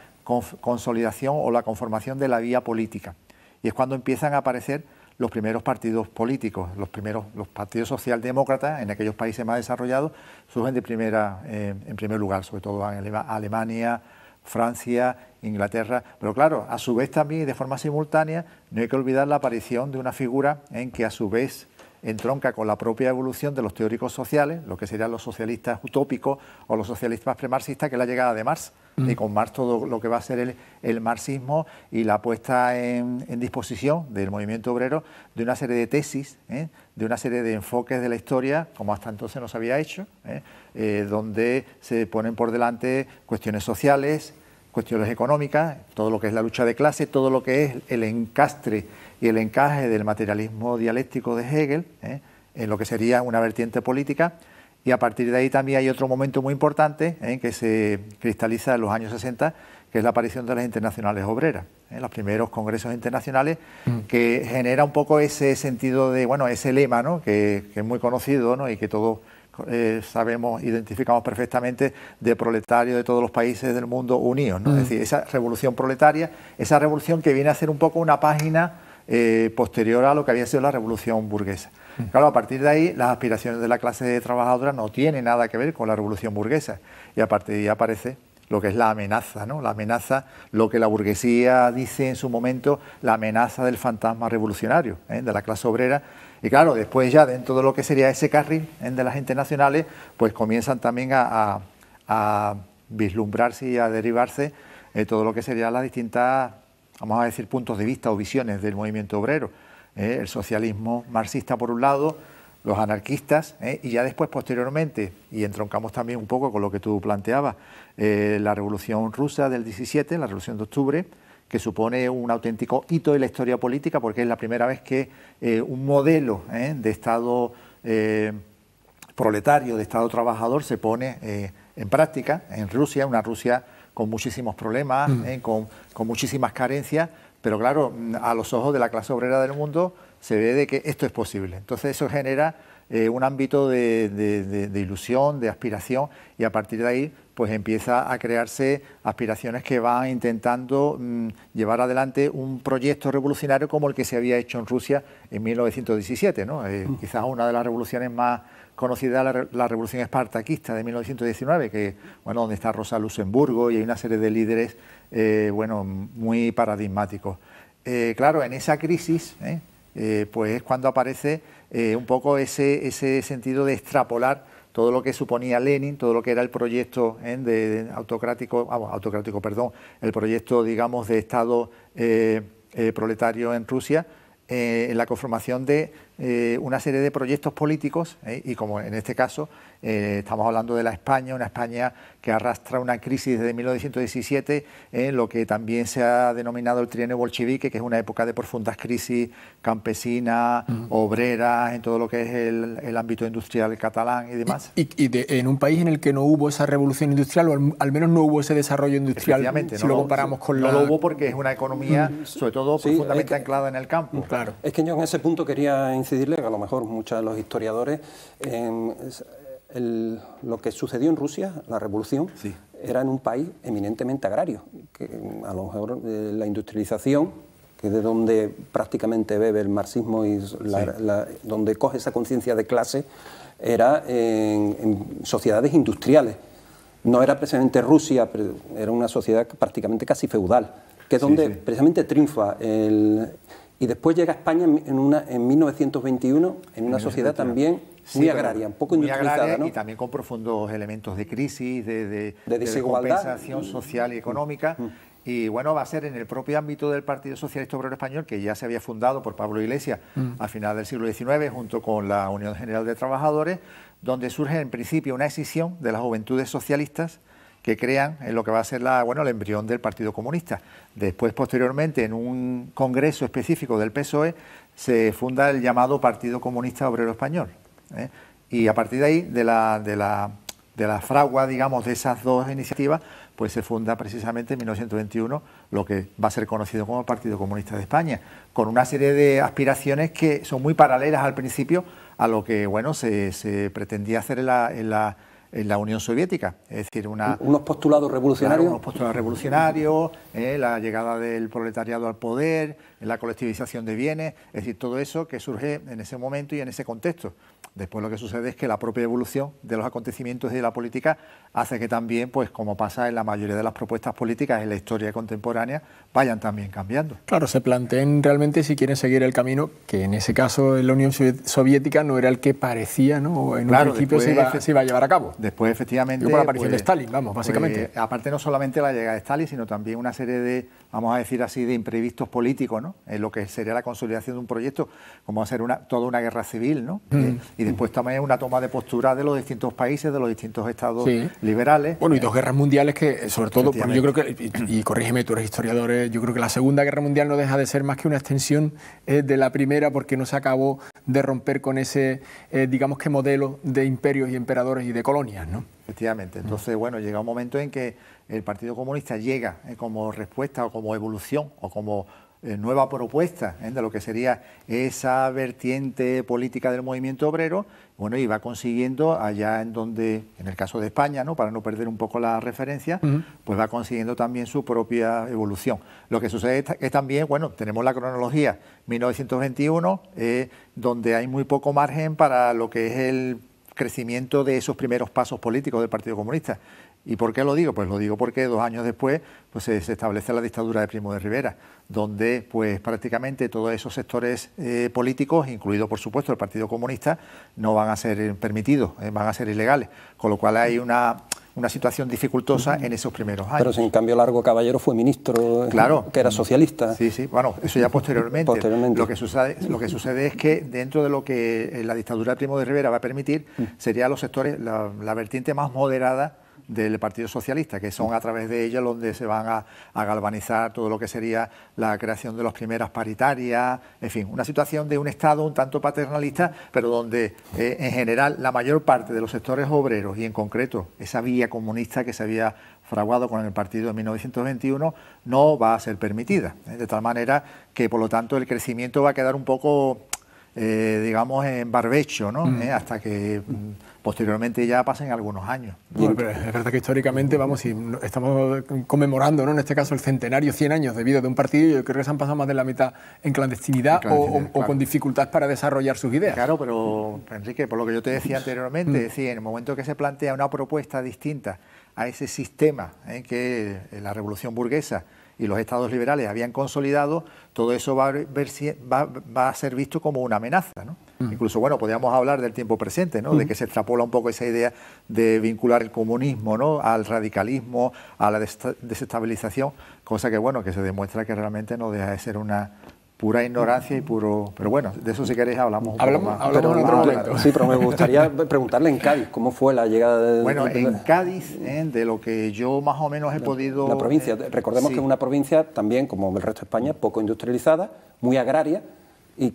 Speaker 4: consolidación o la conformación de la vía política. Y es cuando empiezan a aparecer los primeros partidos políticos, los primeros partidos socialdemócratas en aquellos países más desarrollados surgen de primera, eh, en primer lugar, sobre todo en Alemania, Francia, Inglaterra. Pero claro, a su vez también de forma simultánea, no hay que olvidar la aparición de una figura en que a su vez entronca con la propia evolución de los teóricos sociales, lo que serían los socialistas utópicos o los socialistas premarxistas, que es la llegada de Marx. Mm. Y con Marx todo lo que va a ser el, marxismo y la puesta en, disposición del movimiento obrero de una serie de tesis, ¿eh? de una serie de enfoques de la historia, como hasta entonces no se había hecho, ¿eh? Eh, donde se ponen por delante cuestiones sociales, cuestiones económicas, todo lo que es la lucha de clase, todo lo que es el encastre y el encaje del materialismo dialéctico de Hegel ¿eh? en lo que sería una vertiente política. Y a partir de ahí también hay otro momento muy importante ...en ¿eh? que se cristaliza en los años 60, que es la aparición de las internacionales obreras, ¿eh? los primeros congresos internacionales, mm. que genera un poco ese sentido de, bueno, ese lema, ¿no? que, es muy conocido ¿no? y que todos eh, sabemos, identificamos perfectamente, de proletario de todos los países del mundo unidos. Es mm. decir, esa revolución proletaria, esa revolución que viene a ser un poco una página eh, posterior a lo que había sido la revolución burguesa. Mm. Claro, a partir de ahí las aspiraciones de la clase trabajadora no tienen nada que ver con la revolución burguesa y a partir de ahí aparece lo que es la amenaza, ¿no? La amenaza, lo que la burguesía dice en su momento, la amenaza del fantasma revolucionario, ¿eh? de la clase obrera. Y claro, después ya dentro de lo que sería ese carril ¿eh? de las internacionales, pues comienzan también a, vislumbrarse y a derivarse todo lo que serían las distintas vamos a decir, puntos de vista o visiones del movimiento obrero. ¿eh? el socialismo marxista por un lado, los anarquistas, ¿eh? y ya después, posteriormente, y entroncamos también un poco con lo que tú planteabas, eh, la revolución rusa del 17, la revolución de octubre, que supone un auténtico hito de la historia política, porque es la primera vez que un modelo de Estado proletario, de Estado trabajador, se pone en práctica en Rusia, una Rusia con muchísimos problemas, mm. eh, con, con, muchísimas carencias, pero claro, a los ojos de la clase obrera del mundo se ve de que esto es posible. Entonces eso genera eh, un ámbito de, ilusión, de aspiración, y a partir de ahí pues empieza a crearse aspiraciones que van intentando mm, llevar adelante un proyecto revolucionario como el que se había hecho en Rusia en 1917, ¿no? Eh, mm. quizás una de las revoluciones más conocida la, Revolución Espartaquista de 1919, que, bueno, donde está Rosa Luxemburgo y hay una serie de líderes eh, bueno, muy paradigmáticos. Eh, claro, en esa crisis eh, pues es cuando aparece un poco ese, ese sentido de extrapolar todo lo que suponía Lenin, todo lo que era el proyecto autocrático, ah, autocrático, perdón, el proyecto, digamos, de Estado proletario en Rusia, en la conformación de eh, una serie de proyectos políticos, ¿eh? y como en este caso, eh, estamos hablando de la España, una España que arrastra una crisis desde 1917, en lo que también se ha denominado el trienio bolchevique, que es una época de profundas crisis campesinas, obreras, en todo lo que es el, ámbito industrial catalán y demás.
Speaker 1: Y, en un país en el que no hubo esa revolución industrial, o al, menos no hubo ese desarrollo industrial, si lo comparamos con
Speaker 2: No lo hubo
Speaker 4: porque es una economía, mm,
Speaker 2: sobre todo, profundamente
Speaker 4: anclada en el campo.
Speaker 2: Claro. Es que yo en ese punto quería incidirle, a lo mejor muchos de los historiadores lo que sucedió en Rusia, la revolución, era en un país eminentemente agrario, mm, a lo mejor eh, la industrialización, que es de donde prácticamente bebe el marxismo y donde coge esa conciencia de clase, era en, sociedades industriales. No era precisamente Rusia, pero era una sociedad prácticamente casi feudal, que es donde precisamente triunfa el y después llega España en, una, en 1921 en una sociedad también muy agraria, un poco industrializada. Y también con
Speaker 4: profundos elementos de crisis, de, de, desigualdad. De compensación social y mm. económica. Mm. Y bueno, va a ser en el propio ámbito del Partido Socialista Obrero Español, que ya se había fundado por Pablo Iglesias mm. a final del siglo XIX, junto con la Unión General de Trabajadores, donde surge en principio una escisión de las juventudes socialistas que crean en lo que va a ser la, bueno, el embrión del Partido Comunista. Después, posteriormente, en un congreso específico del PSOE, se funda el llamado Partido Comunista Obrero Español. ¿eh? Y a partir de ahí, de la, fragua, digamos, de esas dos iniciativas, pues se funda precisamente en 1921 lo que va a ser conocido como Partido Comunista de España, con una serie de aspiraciones que son muy paralelas al principio a lo que bueno se, se pretendía hacer en la en la Unión Soviética. Es decir, una, unos
Speaker 2: postulados revolucionarios. postulados
Speaker 4: revolucionarios, eh, la llegada del proletariado al poder, la colectivización de bienes, es decir, todo eso que surge en ese momento y en ese contexto. Después lo que sucede es que la propia evolución de los acontecimientos y de la política hace que también, pues como pasa en la mayoría de las propuestas políticas en la historia
Speaker 1: contemporánea, vayan también cambiando. Claro, se planteen realmente si quieren seguir el camino, que en ese caso en la Unión Soviética no era el que parecía, ¿no? En un principio se iba, a llevar a cabo. Después, efectivamente... Luego la aparición de pues, Stalin, vamos, básicamente.
Speaker 4: Pues, aparte no solamente la llegada de Stalin, sino también una serie de vamos a decir así, de imprevistos políticos, ¿no? En lo que sería la consolidación de un proyecto, como hacer una, toda una guerra civil, ¿no? Mm. Eh, y después también una toma de postura de los distintos países, de los
Speaker 1: distintos estados liberales. Bueno, y dos guerras mundiales que, eh, sobre todo, pues yo creo que, y, corrígeme, tú eres historiador, eh, yo creo que la Segunda Guerra Mundial no deja de ser más que una extensión de la primera porque no se acabó de romper con ese, eh, digamos que modelo de imperios y emperadores y de colonias, ¿no? Efectivamente. Entonces, bueno, llega un momento en que el Partido Comunista llega eh, como
Speaker 4: respuesta o como evolución o como eh, nueva propuesta ¿eh? de lo que sería esa vertiente política del movimiento obrero, bueno, y va consiguiendo allá en donde, en el caso de España, ¿no? para no perder un poco la referencia, pues va consiguiendo también su propia evolución. Lo que sucede es también, bueno, tenemos la cronología 1921, eh, donde hay muy poco margen para lo que es el crecimiento de esos primeros pasos políticos del Partido Comunista. ¿Y por qué lo digo? Pues lo digo porque dos años después pues, se, establece la dictadura de Primo de Rivera, donde pues, prácticamente todos esos sectores eh, políticos, incluido por supuesto el Partido Comunista, no van a ser eh, permitidos, eh, van a ser ilegales, con lo cual hay una situación dificultosa en esos primeros años. Pero en cambio Largo Caballero fue ministro, que era socialista. Sí, sí, bueno, eso ya posteriormente. posteriormente. Lo, que sucede, lo que sucede es que dentro de lo que la dictadura de Primo de Rivera va a permitir mm. sería los sectores, la vertiente más moderada del Partido Socialista, que son a través de ella donde se van a, galvanizar todo lo que sería la creación de las primeras paritarias, en fin, una situación de un Estado un tanto paternalista, pero donde eh, en general la mayor parte de los sectores obreros y en concreto esa vía comunista que se había fraguado con el partido en 1921, no va a ser permitida. De tal manera que, por lo tanto, el crecimiento va a quedar un poco, eh, digamos, en barbecho, ¿no? Mm. Eh, hasta que... Mm, posteriormente ya pasen algunos
Speaker 1: años. es verdad que históricamente, vamos, si estamos conmemorando, ¿no? en este caso, el centenario, 100 años de vida de un partido, yo creo que se han pasado más de la mitad en clandestinidad, o, con dificultad para desarrollar sus ideas.
Speaker 4: Claro, pero Enrique, por lo que yo te decía mm. anteriormente,
Speaker 1: es mm. decir, en el momento
Speaker 4: que se plantea una propuesta distinta a ese sistema en ¿eh? que eh, la revolución burguesa y los estados liberales habían consolidado, todo eso va a, va a ser visto como una amenaza. ¿no? Incluso, bueno, podríamos hablar del tiempo presente, ¿no? De que se extrapola un poco esa idea de vincular el comunismo, ¿no? Al radicalismo, a la desestabilización, cosa que, bueno, que se demuestra que realmente no deja de ser una pura ignorancia y puro... Pero bueno, de eso si
Speaker 2: queréis hablamos un hablamos, poco más. Hablamos pero, en otro momento. sí, pero me gustaría preguntarle en Cádiz, ¿cómo fue la llegada de...? Bueno, en Cádiz, ¿eh? de lo que yo más o menos he podido... La provincia, eh, recordemos que es una provincia también, como el resto de España, poco industrializada, muy agraria,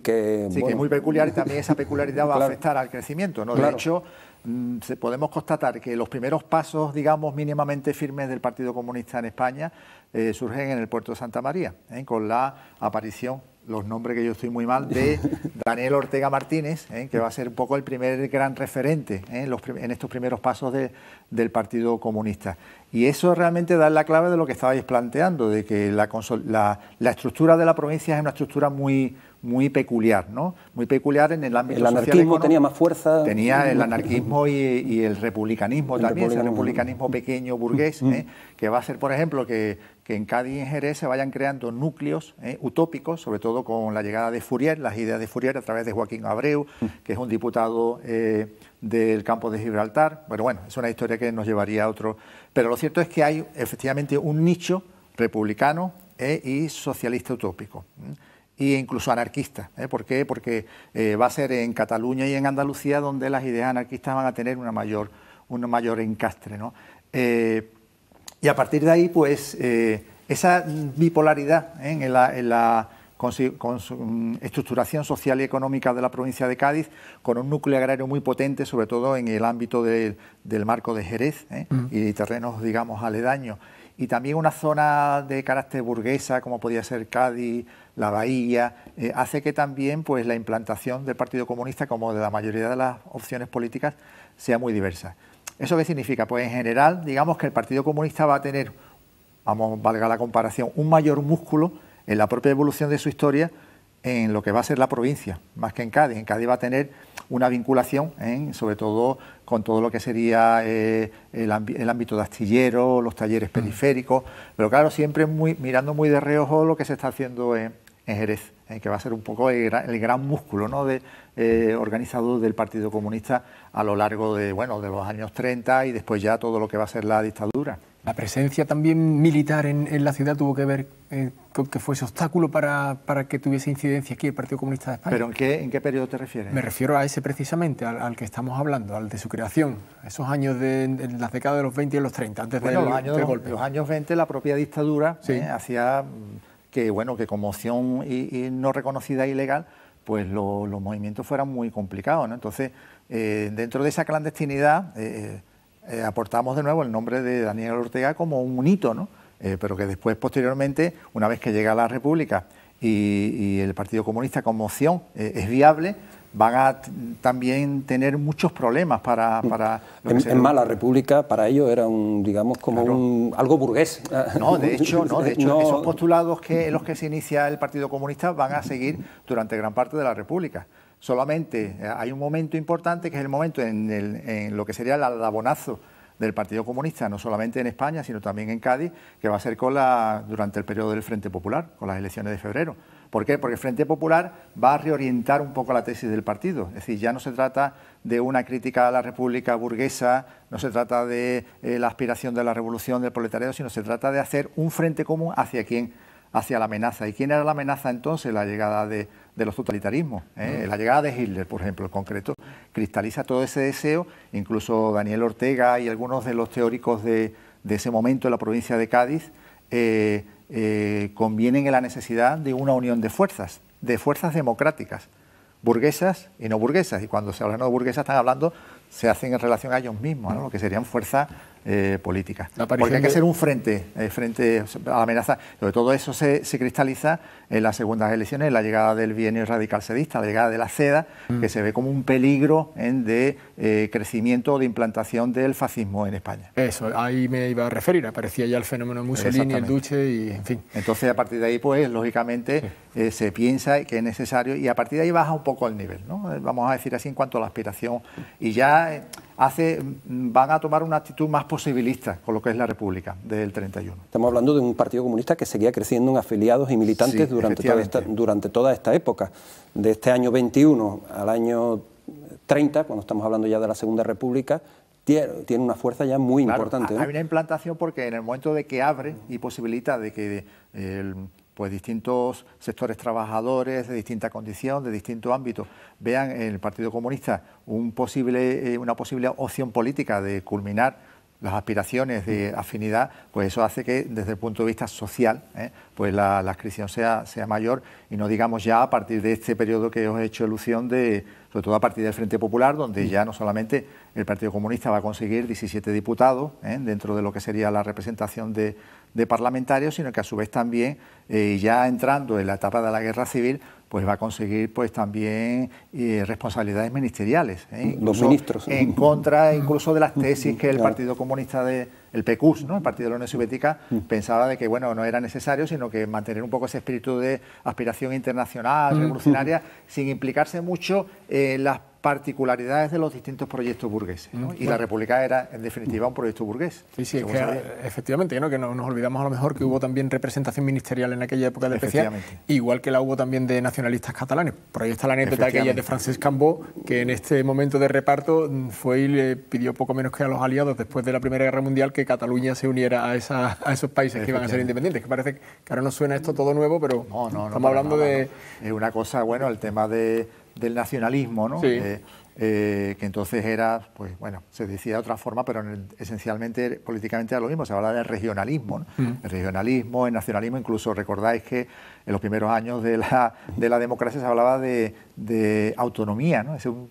Speaker 2: que... Sí, que es muy peculiar y también esa peculiaridad va a
Speaker 4: afectar al crecimiento, ¿no? De hecho,
Speaker 2: mm, podemos constatar
Speaker 4: que los primeros pasos, digamos, mínimamente firmes del Partido Comunista en España eh, surgen en el puerto de Santa María, ¿eh? con la aparición los nombres que yo estoy muy mal, de Daniel Ortega Martínez, ¿eh? que va a ser un poco el primer gran referente en, en, estos primeros pasos del Partido Comunista. Y eso realmente da la clave de lo que estabais planteando, de que la estructura de la provincia es una estructura muy, muy peculiar, ¿no? Muy peculiar en el ámbito el El anarquismo tenía más
Speaker 2: fuerza. Tenía el anarquismo
Speaker 4: y, el republicanismo el también, republicanismo. republicanismo pequeño burgués, mm. ¿eh? que va a ser por ejemplo, que, en Cádiz y en Jerez se vayan creando núcleos ¿eh? utópicos, sobre todo con la llegada de Fourier, las ideas de Fourier a través de Joaquín Abreu, mm. que es un diputado eh, del campo de Gibraltar. ...pero bueno, es una historia que nos llevaría a otro. Pero lo cierto es que hay efectivamente un nicho republicano y socialista utópico e incluso anarquista. ¿eh? ¿Por qué? Porque eh, va a ser en Cataluña y en Andalucía donde las ideas anarquistas van a tener una mayor, una mayor encastre. Eh, y a partir de ahí, pues, esa bipolaridad en la, mm, estructuración social y económica de la provincia de Cádiz, con un núcleo agrario muy potente, sobre todo en el ámbito del marco de Jerez mm. y terrenos, digamos, aledaños. Y también una zona de carácter burguesa, como podía ser Cádiz, la Bahía, eh, hace que también pues, la implantación del Partido Comunista, como de la mayoría de las opciones políticas, sea muy diversa. ¿Eso qué significa? Pues en general, digamos que el Partido Comunista va a tener, vamos, valga la comparación, un mayor músculo en la propia evolución de su historia en lo que va a ser la provincia, más que en Cádiz. En Cádiz va a tener una vinculación, ¿eh? sobre todo con todo lo que sería eh, el, ámbito de astillero, los talleres mm. periféricos, pero claro, siempre muy, mirando muy de reojo lo que se está haciendo en, en Jerez, eh, que va a ser un poco el, gran, músculo ¿no? de, eh, del Partido Comunista a lo largo de, bueno, de los años 30 y después ya todo lo que va a ser la dictadura.
Speaker 1: La presencia también militar en, la ciudad tuvo que ver eh, con que fuese obstáculo para, que tuviese incidencia aquí el Partido Comunista de España. ¿Pero en
Speaker 4: qué, en qué periodo te refieres? Me refiero
Speaker 1: a ese precisamente, al, que estamos hablando, al de su creación, esos años de, las décadas de los 20 y los 30, antes de los años, del golpe. Los años 20 la propia dictadura hacía
Speaker 4: mm, que, bueno, que como y, no reconocida ilegal, pues los movimientos fueran muy complicados. Entonces, eh, dentro de esa clandestinidad, eh, eh, aportamos de nuevo el nombre de Daniel Ortega como un hito, ¿no? pero que después, posteriormente, una vez que llega a la República y, el Partido Comunista conmoción es viable, van a también tener muchos problemas para... para en, Mala
Speaker 2: República para ellos era un, digamos, como un, algo burgués. No, de hecho, de hecho esos
Speaker 4: postulados que, en los que se inicia el Partido Comunista van a seguir durante gran parte de la República. Solamente eh, hay un momento importante que es el momento en, lo que sería el alabonazo del Partido Comunista, no solamente en España, sino también en Cádiz, que va a ser con durante el periodo del Frente Popular, con las elecciones de febrero. ¿Por qué? Porque el Frente Popular va a reorientar un poco la tesis del partido. Es decir, ya no se trata de una crítica a la República burguesa, no se trata de eh, la aspiración de la revolución del proletariado, sino se trata de hacer un frente común hacia quién hacia la amenaza. ¿Y quién era la amenaza entonces? La llegada de, los totalitarismos, ¿eh? mm. la llegada de Hitler, por ejemplo, en concreto, cristaliza todo ese deseo, incluso Daniel Ortega y algunos de los teóricos de, ese momento en la provincia de Cádiz eh, eh, convienen en la necesidad de una unión de fuerzas, de fuerzas democráticas, burguesas y no burguesas. Y cuando se habla de no burguesas están hablando, se hacen en relación a ellos mismos, ¿no? lo que serían fuerzas eh, política. Porque hay que ser un frente, eh, frente a la amenaza. Sobre todo eso se, cristaliza en las segundas elecciones, en la llegada del bienio radical sedista, la llegada de la seda, mm. que se ve como un peligro de eh, crecimiento o de implantación del fascismo en España.
Speaker 1: Eso, ahí me iba a referir, aparecía ya el fenómeno Mussolini, el Duche y en fin.
Speaker 4: Entonces, a partir de ahí, pues, lógicamente, se piensa que es necesario y a partir de ahí baja un poco el nivel, ¿no? Vamos a decir así en cuanto a la aspiración y ya hace, van a tomar una actitud más posibilista con lo que es la República del 31.
Speaker 2: Estamos hablando de un Partido Comunista que seguía creciendo en afiliados y militantes durante, toda esta, durante toda esta época, de este año 21 al año 30, cuando estamos hablando ya de la Segunda República, tiene una fuerza ya muy importante. Hay
Speaker 4: una implantación porque en el momento de que abre y posibilita de que eh, el pues distintos sectores trabajadores de distinta condición, de distintos ámbitos, vean en el Partido Comunista un posible, eh, una posible opción política de culminar las aspiraciones de afinidad, pues eso hace que desde el punto de vista social, eh, pues la, la sea, sea mayor y no digamos ya a partir de este periodo que os he hecho ilusión de, sobre todo a partir del Frente Popular, donde ya no solamente el Partido Comunista va a conseguir 17 diputados eh, dentro de lo que sería la representación de, de parlamentarios, sino que a su vez también, eh, ya entrando en la etapa de la guerra civil, pues va a conseguir pues también eh, responsabilidades ministeriales. ¿eh? Los ministros. En contra incluso de las tesis que el Partido Comunista de el PECUS, ¿no? el Partido de la Unión Soviética, pensaba de que bueno, no era necesario, sino que mantener un poco ese espíritu de aspiración internacional, revolucionaria, sin implicarse mucho en eh, las particularidades de los distintos proyectos burgueses. Y la República era, en definitiva, un proyecto burgués. Sí, sí,
Speaker 1: efectivamente, que no, nos olvidamos a lo mejor que hubo también representación ministerial en aquella época de especial, igual que la hubo también de nacionalistas catalanes. Por ahí está la anécdota de Francesc Cambó, que en este momento de reparto mm, fue y le pidió poco menos que a los aliados, después de la Primera Guerra Mundial, que Cataluña se uniera a, esos países que iban a ser independientes. Que parece que ahora nos suena esto todo nuevo, pero no, estamos hablando de... Es una cosa, bueno, el tema del
Speaker 4: nacionalismo, ¿no? Eh, eh, que entonces era, pues bueno, se decía de otra forma, pero esencialmente políticamente era lo mismo, se hablaba de regionalismo, mm. el regionalismo, el nacionalismo, incluso recordáis que en los primeros años de la, de la democracia se hablaba de, autonomía, ¿no? es un,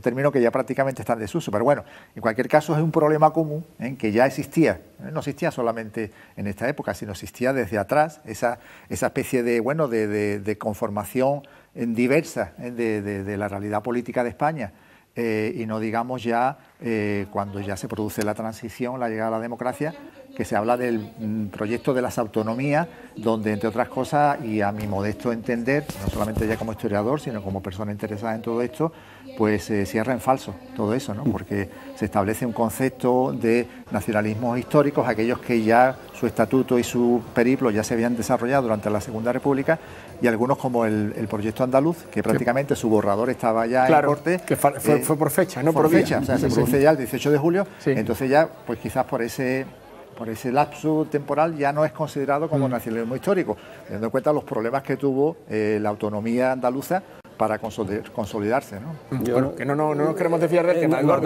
Speaker 4: término que ya prácticamente está en desuso, pero bueno, en cualquier caso es un problema común ...en ¿eh? que ya existía, ¿eh? no existía solamente en esta época, sino existía desde atrás, esa, esa especie de, bueno, de, de conformación diversas eh, de, de, la realidad política de España. Eh, y no digamos ya eh, cuando ya se produce la transición, la llegada a la democracia, que se habla del mm, proyecto de las autonomías, donde, entre otras cosas, y a mi modesto entender, no solamente ya como historiador, sino como persona interesada en todo esto, pues se eh, cierra en falso todo eso, ¿no? porque se establece un concepto de nacionalismos históricos, aquellos que ya su estatuto y su periplo ya se habían desarrollado durante la Segunda República, y algunos como el, proyecto andaluz, que prácticamente su borrador estaba ya claro, en corte.
Speaker 1: que eh, fue, por fecha, ¿no? Por, fecha, o sea, se produce ya
Speaker 4: el 18 de julio, entonces ya, pues quizás por ese por ese lapso temporal ya no es considerado como mm. nacionalismo histórico, teniendo en cuenta los problemas que tuvo eh, la autonomía andaluza para consolidarse.
Speaker 2: ¿no? Mm. que no, nos queremos desviar del eh, tema, no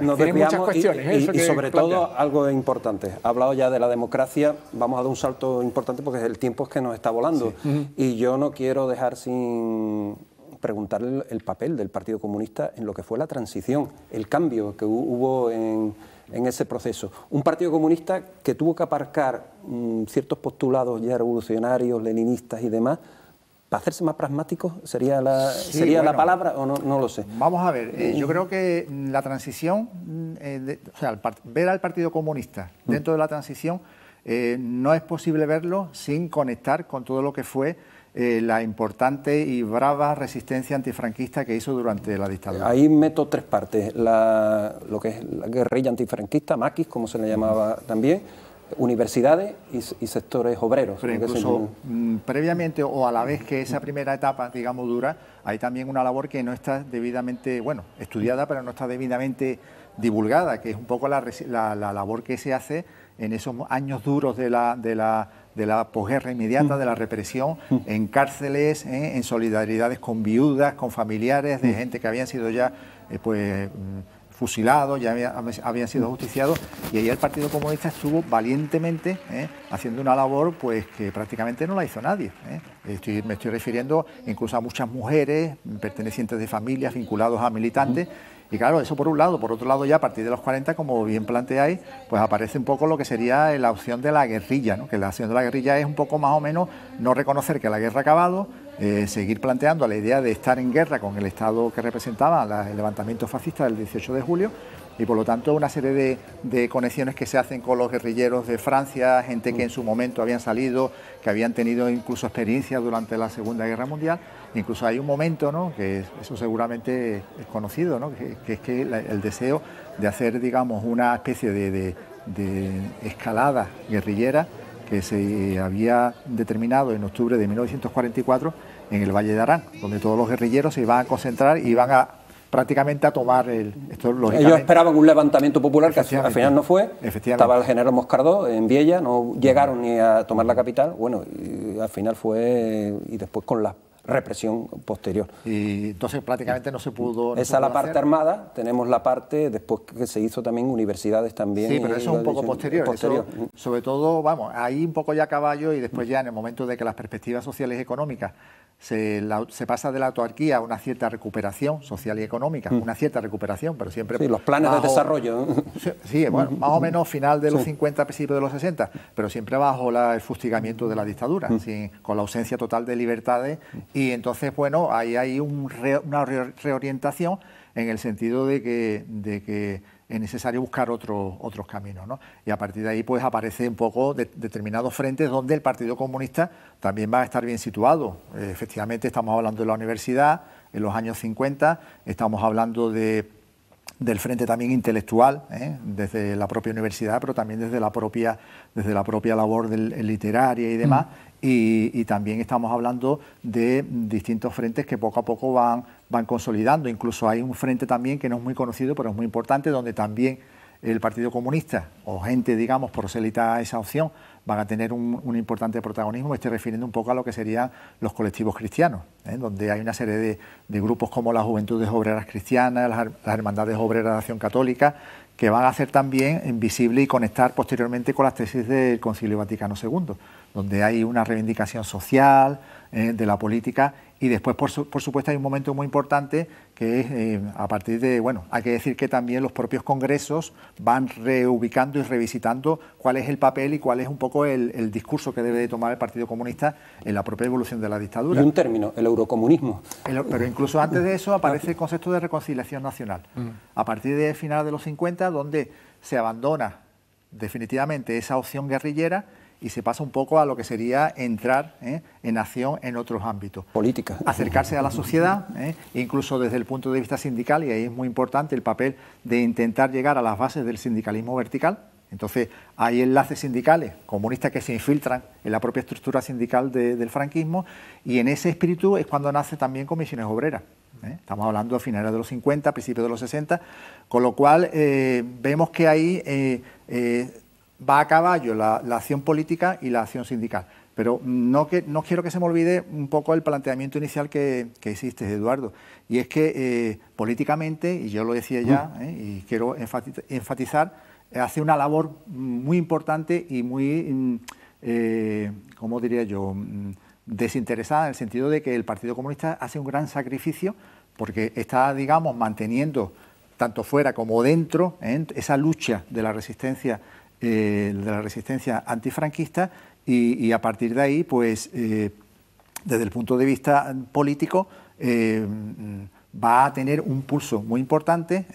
Speaker 2: nos tiene muchas cuestiones. ¿eh? Y, sobre todo algo importante, ha hablado ya de la democracia, vamos a dar un salto importante porque el tiempo es que nos está volando y yo no quiero dejar sin ...preguntar el papel del Partido Comunista en lo que fue la transición, el cambio que hubo en en ese proceso. Un Partido Comunista que tuvo que aparcar mm, ciertos postulados ya revolucionarios, leninistas y demás, para hacerse más pragmático ¿sería la, sería la palabra
Speaker 4: o no, no, lo sé? Vamos a ver, eh, yo mm. creo que la transición, mm, eh, o sea, ver al Partido Comunista dentro de la transición, eh, no es posible verlo sin conectar con todo lo que fue eh, la importante y brava resistencia antifranquista que hizo
Speaker 2: durante la dictadura. Ahí meto tres partes, lo que es la guerrilla antifranquista, maquis, como se le llamaba también, universidades y, sectores obreros. Pero incluso mm, previamente o a la vez que
Speaker 4: esa primera etapa, digamos, dura, hay también
Speaker 2: una labor que no
Speaker 4: está debidamente, bueno, estudiada, pero no está debidamente divulgada, que es un poco la, labor que se hace en esos años duros de la de la posguerra inmediata, mm. de la represión, mm. en cárceles, ¿eh? en solidaridades con viudas, con familiares de mm. gente que habían sido ya eh, pues, fusilados, ya habían sido justiciados, y ahí el Partido Comunista estuvo valientemente ¿eh? haciendo una labor pues que prácticamente no la hizo nadie. me estoy refiriendo incluso a muchas mujeres pertenecientes de familias vinculados a militantes. Y claro, eso por un lado. Por otro lado, ya a partir de los 40, como bien planteáis, pues aparece un poco lo que sería eh, la opción de la guerrilla, ¿no? que la opción de la guerrilla es un poco más o menos no reconocer que la guerra ha acabado, eh, seguir planteando la idea de estar en guerra con el Estado que representaba el levantamiento fascista del 18 de julio y por lo tanto una serie de, conexiones que se hacen con los guerrilleros de Francia, gente que en su momento habían salido, que habían tenido incluso experiencia durante la Segunda Guerra Mundial. Incluso hay un momento, ¿no? que eso seguramente es conocido, ¿no? que, es que el deseo de hacer digamos, una especie de, de escalada guerrillera que se había determinado en octubre de 1944 en el Valle de Arán, donde todos los guerrilleros se iban a concentrar y iban a prácticamente a tomar el. Esto, Ellos
Speaker 2: esperaban un levantamiento popular que al final no fue. Estaba el general Moscardó en Viella, no llegaron ni a tomar la capital. Bueno, al final fue. Y después con la represión posterior. Y entonces prácticamente
Speaker 4: no se pudo... Esa es la parte armada,
Speaker 2: tenemos la parte después que se hizo también universidades también. Sí, pero eso es un poco posterior.
Speaker 4: sobre todo, vamos, ahí un poco ya a caballo y después ya en el momento de que las perspectivas sociales y económicas se, pasa de la autarquía a una cierta recuperación social y económica, mm. una cierta recuperación, pero siempre... Sí, los planes de desarrollo. ¿eh? Sí, bueno, más o menos final de los 50, principios de los 60, pero siempre bajo el fustigamiento de la dictadura, mm. con la ausencia total de libertades y entonces, bueno, ahí hay una reorientación en el sentido de que, de que es necesario buscar otros caminos. ¿no? Y a partir de ahí pues aparece un poco determinados frentes donde el Partido Comunista también va a estar bien situado. Eh, efectivamente estamos hablando de la universidad en los años 50, estamos hablando de del frente también intelectual, ¿eh? desde la propia universidad, pero también desde la propia, desde la propia labor eh, literaria y demás. Mm. Y, también estamos hablando de distintos frentes que poco a poco van, van consolidando. Incluso hay un frente también que no es muy conocido, pero es muy importante, donde también el Partido Comunista o gente, digamos, proselita a esa opción, van a tener un, importante protagonismo. Me estoy refiriendo un poco a lo que serían los colectivos cristianos, ¿eh? donde hay una serie de, grupos como las Juventudes Obreras Cristianas, las, Hermandades Obreras de Acción Católica, que van a hacer también visible y conectar posteriormente con las tesis del Concilio Vaticano II, donde hay una reivindicación social ¿eh? de la política y después, por, por, supuesto, hay un momento muy importante que es eh, a partir de, bueno, hay que decir que también los propios congresos van reubicando y revisitando cuál es el papel y cuál es un poco el, discurso que debe de tomar el Partido Comunista en la propia evolución de la dictadura. Y un término, el
Speaker 2: eurocomunismo.
Speaker 4: pero incluso antes de eso aparece el concepto de reconciliación nacional. Mm. A partir de final de los 50, donde se abandona definitivamente esa opción guerrillera y se pasa un poco a lo que sería entrar ¿eh? en acción en otros ámbitos. Política. Acercarse a la sociedad, ¿eh? e incluso desde el punto de vista sindical, y ahí es muy importante el papel de intentar llegar a las bases del sindicalismo vertical, entonces, hay enlaces sindicales comunistas que se infiltran en la propia estructura sindical del franquismo y en ese espíritu es cuando nace también comisiones obreras. ¿eh? Estamos hablando a finales de los 50, principios de los 60, con lo cual vemos que ahí va a caballo la, acción política y la acción sindical. Pero no, que, no quiero que se me olvide un poco el planteamiento inicial que, que hiciste, Eduardo. Y es que eh, políticamente, y yo lo decía ya, mm. eh, y quiero enfatizar, hace una labor muy importante y muy, mm, eh, ¿cómo diría yo?, mm, desinteresada en el sentido de que el Partido Comunista hace un gran sacrificio porque está, digamos, manteniendo tanto fuera como dentro esa lucha de la resistencia eh, de la resistencia antifranquista y, a partir de ahí, pues, eh, desde el punto de vista político, eh, va a tener un pulso muy importante,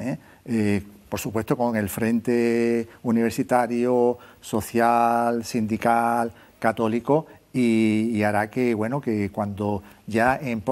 Speaker 4: por supuesto con el frente universitario, social, sindical, católico, y, hará que, bueno, que cuando ya en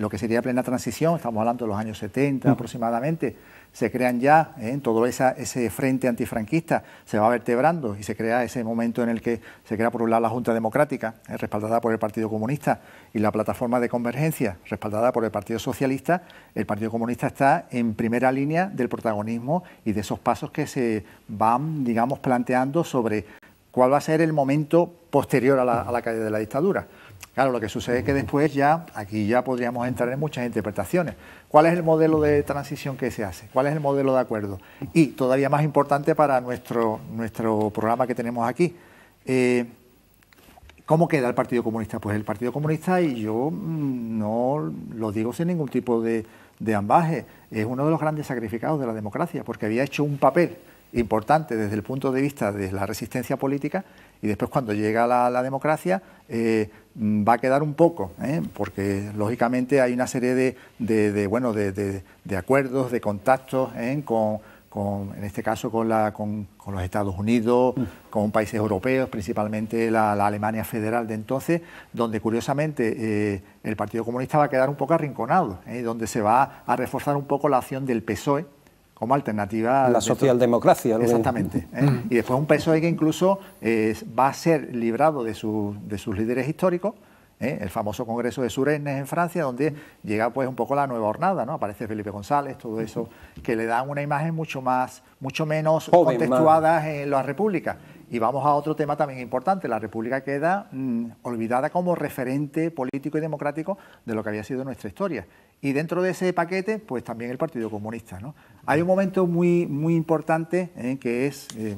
Speaker 4: lo que sería plena transición, estamos hablando de los años 70 mm. aproximadamente, se crean ya, ¿eh? en todo ese frente antifranquista se va vertebrando y se crea ese momento en el que se crea por un lado la Junta Democrática, eh, respaldada por el Partido Comunista, y la plataforma de convergencia, respaldada por el Partido Socialista, el Partido Comunista está en primera línea del protagonismo y de esos pasos que se van, digamos, planteando sobre cuál va a ser el momento posterior a la caída de la dictadura. Claro, lo que sucede es que después ya, aquí ya podríamos entrar en muchas interpretaciones. ¿Cuál es el modelo de transición que se hace? ¿Cuál es el modelo de acuerdo? Y todavía más importante para nuestro, nuestro programa que tenemos aquí, eh, ¿cómo queda el Partido Comunista? Pues el Partido Comunista, y yo mm, no lo digo sin ningún tipo de, de ambaje, es uno de los grandes sacrificados de la democracia, porque había hecho un papel importante desde el punto de vista de la resistencia política y después cuando llega la, democracia eh, va a quedar un poco, ¿eh? porque lógicamente hay una serie de, bueno, de, acuerdos, de contactos ¿eh? con, en este caso con, los Estados Unidos, mm. con países europeos, principalmente la, Alemania federal de entonces, donde curiosamente el Partido Comunista va a quedar un poco arrinconado, y donde se va a reforzar un poco la acción del PSOE como alternativa. La socialdemocracia. Exactamente. ¿eh? Mm. Y después un PSOE que incluso eh, va a ser librado de sus líderes históricos ¿eh? el famoso Congreso de Suresnes en Francia, donde llega pues un poco la nueva hornada, ¿no? Aparece Felipe González, todo eso, que le dan una imagen mucho más, mucho menos contextuada en la República. Y vamos a otro tema también importante. La República queda mm, olvidada como referente político y democrático de lo que había sido nuestra historia. Y dentro de ese paquete, pues también el Partido Comunista. Hay un momento muy, muy importante ¿eh? que es eh,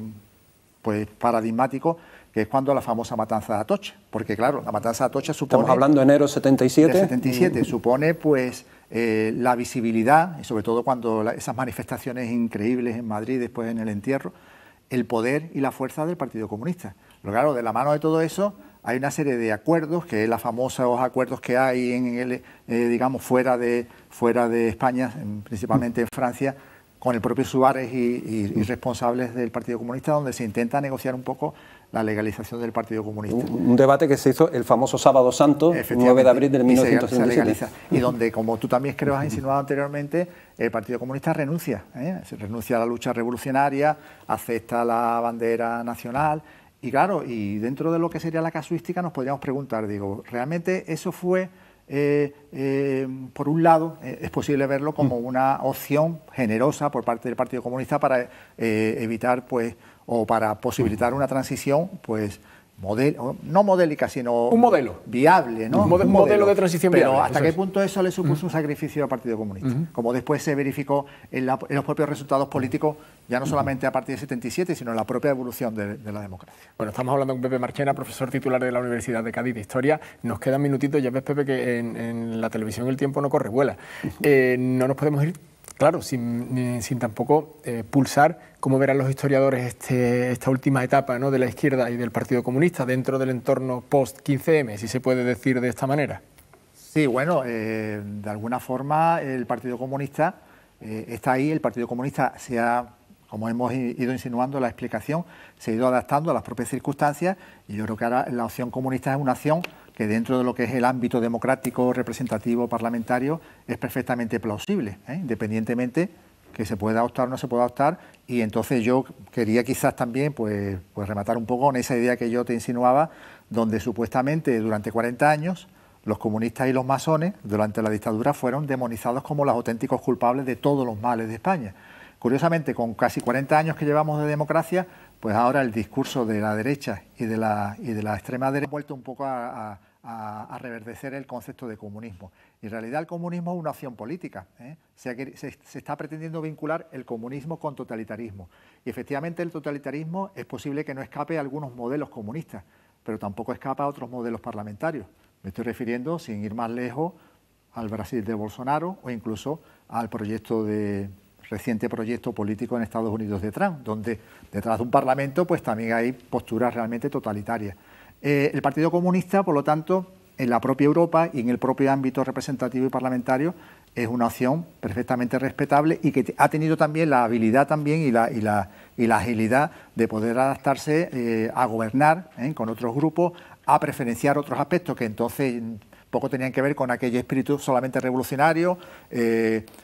Speaker 4: pues, paradigmático que es cuando la famosa matanza de Atocha, porque claro, la matanza de Atocha supone... Estamos hablando de enero 77. 77, mm. supone pues eh, la visibilidad, y sobre todo cuando esas manifestaciones increíbles en Madrid, después en el entierro, el poder y la fuerza del Partido Comunista. ...lo claro, de la mano de todo eso hay una serie de acuerdos, que es la famosa los acuerdos que hay en el, eh, digamos, fuera de, fuera de España, principalmente en Francia, con el propio Suárez y mm. responsables del Partido Comunista, donde se intenta negociar un poco la legalización del Partido Comunista. Un,
Speaker 2: debate que se hizo el famoso Sábado Santo, 9 de abril del 1977.
Speaker 4: Y, donde, como tú también creo has insinuado anteriormente, el Partido Comunista renuncia, ¿eh? se renuncia a la lucha revolucionaria, acepta la bandera nacional. Y claro, y dentro de lo que sería la casuística nos podríamos preguntar, digo, ¿realmente eso fue, eh, eh, por un lado, es posible verlo como mm. una opción generosa por parte del Partido Comunista para evitar, pues, o para posibilitar una transición, pues, no modélica, sino... Un modelo. Viable, ¿no? Un, modelo, de transición Pero viable. Pero ¿hasta qué punto eso le supuso un sacrificio al Partido Comunista? Como después se verificó en, los propios resultados políticos, ya no solamente a partir de 77, sino en la
Speaker 1: propia evolución de, la democracia. Bueno, estamos hablando con Pepe Marchena, profesor titular de la Universidad de Cádiz de Historia. Nos quedan minutitos, ya ves, Pepe, que en, la televisión el tiempo no corre, vuela. Eh, no nos podemos ir claro, sin, tampoco eh, pulsar, como verán los historiadores, este, esta última etapa de la izquierda y del Partido Comunista dentro del entorno post-15M, si se puede decir de esta manera.
Speaker 4: Sí, bueno, eh, de alguna forma el Partido Comunista eh, está ahí, el Partido Comunista se ha, como hemos ido insinuando la explicación, se ha ido adaptando a las propias circunstancias y yo creo que ahora la opción comunista es una opción que dentro de lo que es el ámbito democrático, representativo, parlamentario, es perfectamente plausible, ¿eh? independientemente que se pueda optar o no se pueda optar. Y entonces yo quería quizás también pues, pues rematar un poco en esa idea que yo te insinuaba, donde supuestamente durante 40 años los comunistas y los masones durante la dictadura fueron demonizados como los auténticos culpables de todos los males de España. Curiosamente, con casi 40 años que llevamos de democracia, pues ahora el discurso de la derecha y de la, y de la extrema derecha ha vuelto un poco a a, reverdecer el concepto de comunismo. en realidad el comunismo es una opción política. ¿eh? Se, está pretendiendo vincular el comunismo con totalitarismo. Y efectivamente el totalitarismo es posible que no escape a algunos modelos comunistas, pero tampoco escapa a otros modelos parlamentarios. Me estoy refiriendo, sin ir más lejos, al Brasil de Bolsonaro o incluso al proyecto de reciente proyecto político en Estados Unidos de Trump, donde detrás de un parlamento pues también hay posturas realmente totalitarias. Eh, el Partido Comunista, por lo tanto, en la propia Europa y en el propio ámbito representativo y parlamentario, es una opción perfectamente respetable y que ha tenido también la habilidad también y la, agilidad de poder adaptarse eh, a gobernar eh, con otros grupos, a preferenciar otros aspectos que entonces poco tenían que ver con aquel espíritu solamente revolucionario,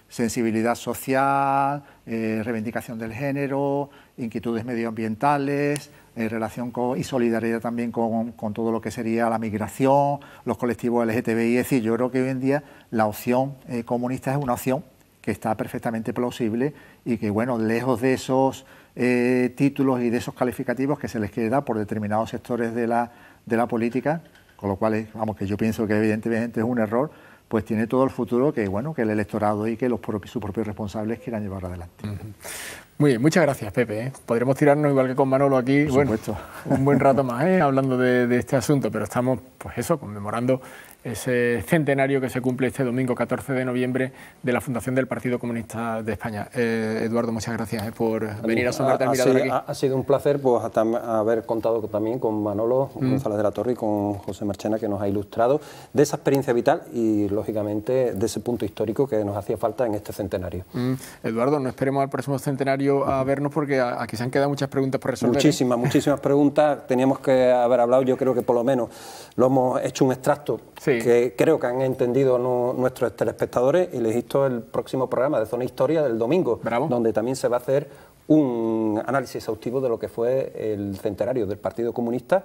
Speaker 4: sensibilidad social, reivindicación del género, inquietudes medioambientales, en relación con, y solidaridad también con, todo lo que sería la migración, los colectivos LGTBI. Es decir, yo creo que hoy en día la opción eh, comunista es una opción que está perfectamente plausible y que, bueno, lejos de esos eh, títulos y de esos calificativos que se les queda por determinados sectores de la, de la política, con lo cual, vamos, que yo pienso que evidentemente es un error, pues tiene todo el futuro que bueno que el electorado y que los propios,
Speaker 1: sus propios responsables quieran llevar adelante. Muy bien, muchas gracias, Pepe. ¿eh? Podremos tirarnos igual que con Manolo aquí, un buen rato más ¿eh? hablando de, de, este asunto, pero estamos, pues eso, conmemorando ese centenario que se cumple este domingo 14 de noviembre de la fundación del Partido Comunista de España. Eh, Eduardo, muchas gracias eh, por venir a sonarte al mirador ha, aquí.
Speaker 2: Ha, sido un placer pues, haber contado también con Manolo mm. González de la Torre y con José Marchena, que nos ha ilustrado de esa experiencia vital y, lógicamente, de ese punto histórico que nos hacía falta en este centenario. Mm. Eduardo, no esperemos al próximo centenario a vernos porque aquí se han quedado muchas preguntas por resolver. ¿eh? Muchísimas, muchísimas preguntas. Teníamos que haber hablado, yo creo que por lo menos lo hemos hecho un extracto que creo que han entendido nuestros telespectadores y les visto el próximo programa de Zona Historia del domingo, donde también se va a hacer un análisis exhaustivo de lo que fue el centenario del Partido Comunista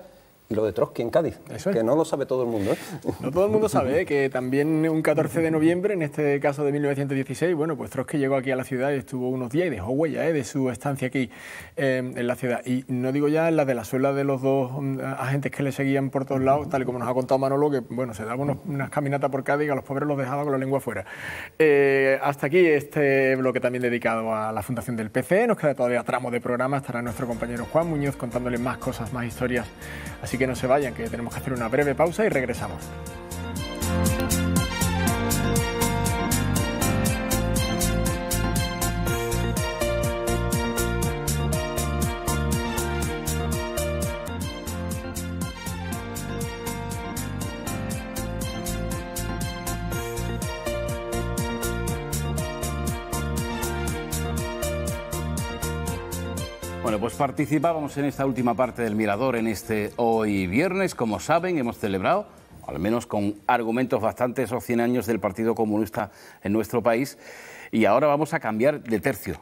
Speaker 2: lo de Trotsky en Cádiz, que no lo sabe todo el mundo. ¿eh? No todo el mundo sabe ¿eh? que
Speaker 1: también un 14 de noviembre, en este caso de 1916, bueno, pues Trotsky llegó aquí a la ciudad y estuvo unos días y dejó huella ¿eh? de su estancia aquí eh, en la ciudad. Y no digo ya la de la suela de los dos mm, agentes que le seguían por todos lados, tal y como nos ha contado Manolo, que bueno, se daba unas caminatas por Cádiz y a los pobres los dejaba con la lengua afuera. Eh, hasta aquí este bloque también dedicado a la fundación del PC. Nos queda todavía tramo de programa. Estará nuestro compañero Juan Muñoz contándole más cosas, más historias. Así que no se vayan, que tenemos que hacer una breve pausa y regresamos.
Speaker 5: Participábamos en esta última parte del Mirador en este hoy viernes. Como saben, hemos celebrado, al menos con argumentos bastantes o 100 años del Partido Comunista en nuestro país. Y ahora vamos a cambiar de tercio.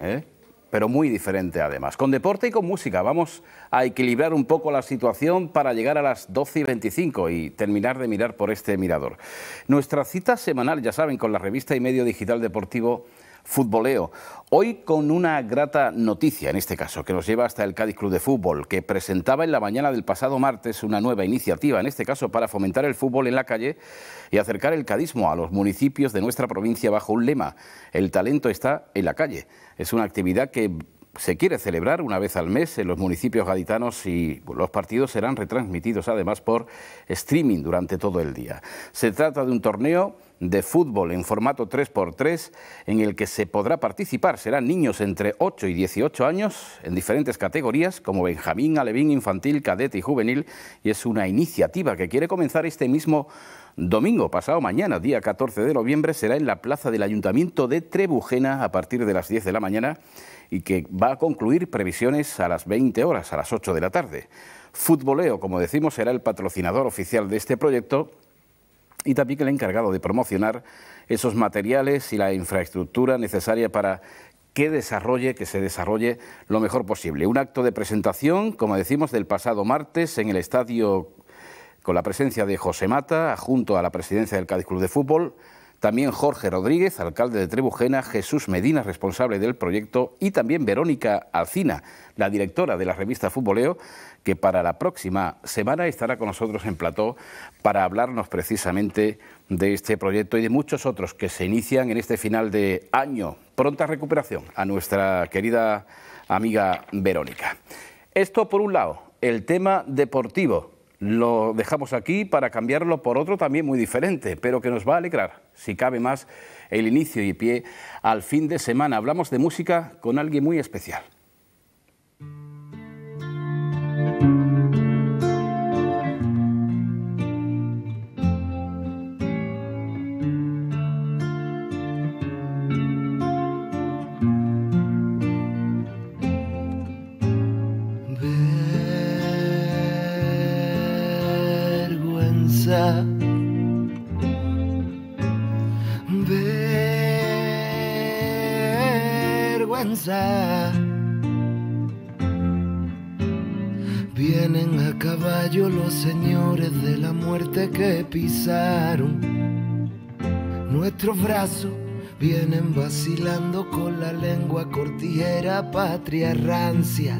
Speaker 5: ¿eh? pero muy diferente además. Con deporte y con música vamos a equilibrar un poco la situación para llegar a las 12 y 25 y terminar de mirar por este mirador. Nuestra cita semanal, ya saben, con la revista y medio digital deportivo futboleo. Hoy con una grata noticia en este caso, que nos lleva hasta el Cádiz Club de Fútbol, que presentaba en la mañana del pasado martes una nueva iniciativa, en este caso para fomentar el fútbol en la calle y acercar el cadismo a los municipios de nuestra provincia bajo un lema, el talento está en la calle. Es una actividad que se quiere celebrar una vez al mes en los municipios gaditanos y los partidos serán retransmitidos además por streaming durante todo el día. Se trata de un torneo de fútbol en formato 3x3 en el que se podrá participar. Serán niños entre 8 y 18 años en diferentes categorías como Benjamín, Alevín, Infantil, Cadete y Juvenil y es una iniciativa que quiere comenzar este mismo domingo, pasado mañana, día 14 de noviembre, será en la plaza del Ayuntamiento de Trebujena a partir de las 10 de la mañana y que va a concluir previsiones a las 20 horas, a las 8 de la tarde. Futboleo, como decimos, será el patrocinador oficial de este proyecto y también el encargado de promocionar esos materiales y la infraestructura necesaria para que desarrolle, que se desarrolle lo mejor posible. Un acto de presentación, como decimos, del pasado martes en el estadio con la presencia de José Mata, junto a la presidencia del Cádiz Club de Fútbol, también Jorge Rodríguez, alcalde de Trebujena, Jesús Medina, responsable del proyecto, y también Verónica Alcina, la directora de la revista Futboleo, que para la próxima semana estará con nosotros en Plató para hablarnos precisamente de este proyecto y de muchos otros que se inician en este final de año. Pronta recuperación a nuestra querida amiga Verónica. Esto por un lado, el tema deportivo lo dejamos aquí para cambiarlo por otro también muy diferente, pero que nos va a alegrar, si cabe más, el inicio y pie al fin de semana. Hablamos de música con alguien muy especial.
Speaker 6: Vienen a caballo los señores de la muerte que pisaron nuestros brazos. Vienen vacilando con la lengua cortijera patria rancia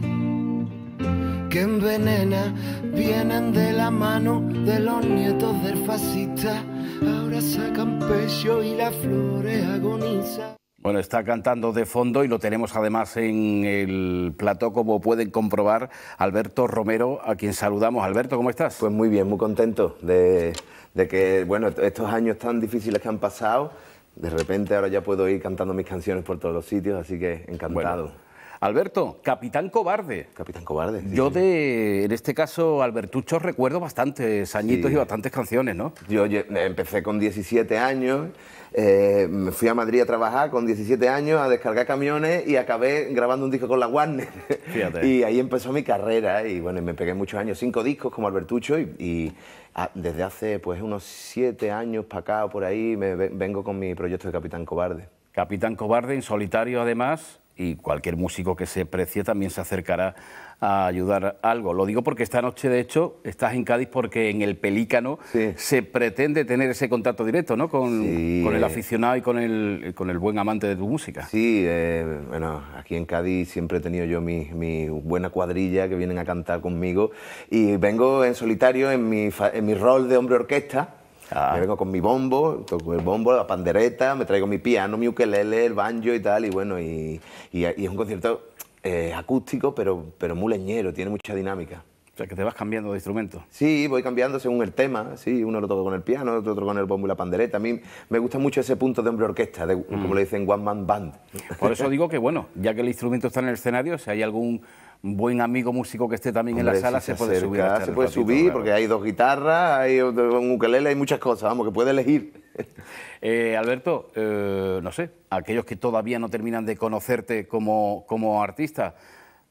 Speaker 6: que envenena. Vienen de la mano de los nietos del fascista. Ahora sacan pecho y la flores agoniza.
Speaker 5: Bueno, está cantando de fondo y lo tenemos además en el plató, como pueden comprobar, Alberto Romero, a quien saludamos. Alberto, ¿cómo estás? Pues muy bien, muy contento de,
Speaker 7: que, bueno, estos años tan difíciles que han pasado, de repente ahora ya puedo ir
Speaker 5: cantando mis canciones por todos los sitios, así que encantado. Alberto, Capitán Cobarde. Capitán Cobarde. yo de, en este caso, Albertucho, recuerdo bastantes añitos y bastantes
Speaker 7: canciones, ¿no? yo, empecé con 17 años eh, me fui a Madrid a trabajar con 17 años a descargar camiones y acabé grabando un disco con la Warner. y ahí empezó mi carrera y bueno, me pegué muchos años, cinco discos como Albertucho y, y ah, desde hace pues unos siete años para acá o por ahí me vengo con mi proyecto de Capitán Cobarde.
Speaker 5: Capitán Cobarde en solitario además y cualquier músico que se precie también se acercará a ayudar algo. Lo digo porque esta noche, de hecho, estás en Cádiz porque en el Pelícano se pretende tener ese contacto directo ¿no? con, el aficionado y con el, con el buen
Speaker 7: amante de tu música. Sí, eh, bueno, aquí en Cádiz siempre he tenido yo mi, mi, buena cuadrilla que vienen a cantar conmigo y vengo en solitario en mi, en mi rol de hombre orquesta. Ah. Me vengo con mi bombo, toco el bombo, la pandereta, me traigo mi piano, mi ukelele, el banjo y tal, y bueno, y, y es un concierto eh, acústico, pero, pero muy leñero, tiene mucha dinámica. O sea, que te vas cambiando de instrumento. Sí, voy cambiando según el tema. Sí, uno lo toco con el piano, otro, con el bombo y la pandereta. A mí me gusta mucho ese punto de hombre orquesta, de, mm. como le dicen
Speaker 5: one man band. Por eso digo que, bueno, ya que el instrumento está en el escenario, si hay algún buen amigo músico que esté también en la sala se, puede subir. Se puede subir porque
Speaker 7: hay dos guitarras, hay un
Speaker 5: ukelele, hay muchas cosas, vamos, que puede elegir. Eh, Alberto, eh, no sé, aquellos que todavía no terminan de conocerte como artista,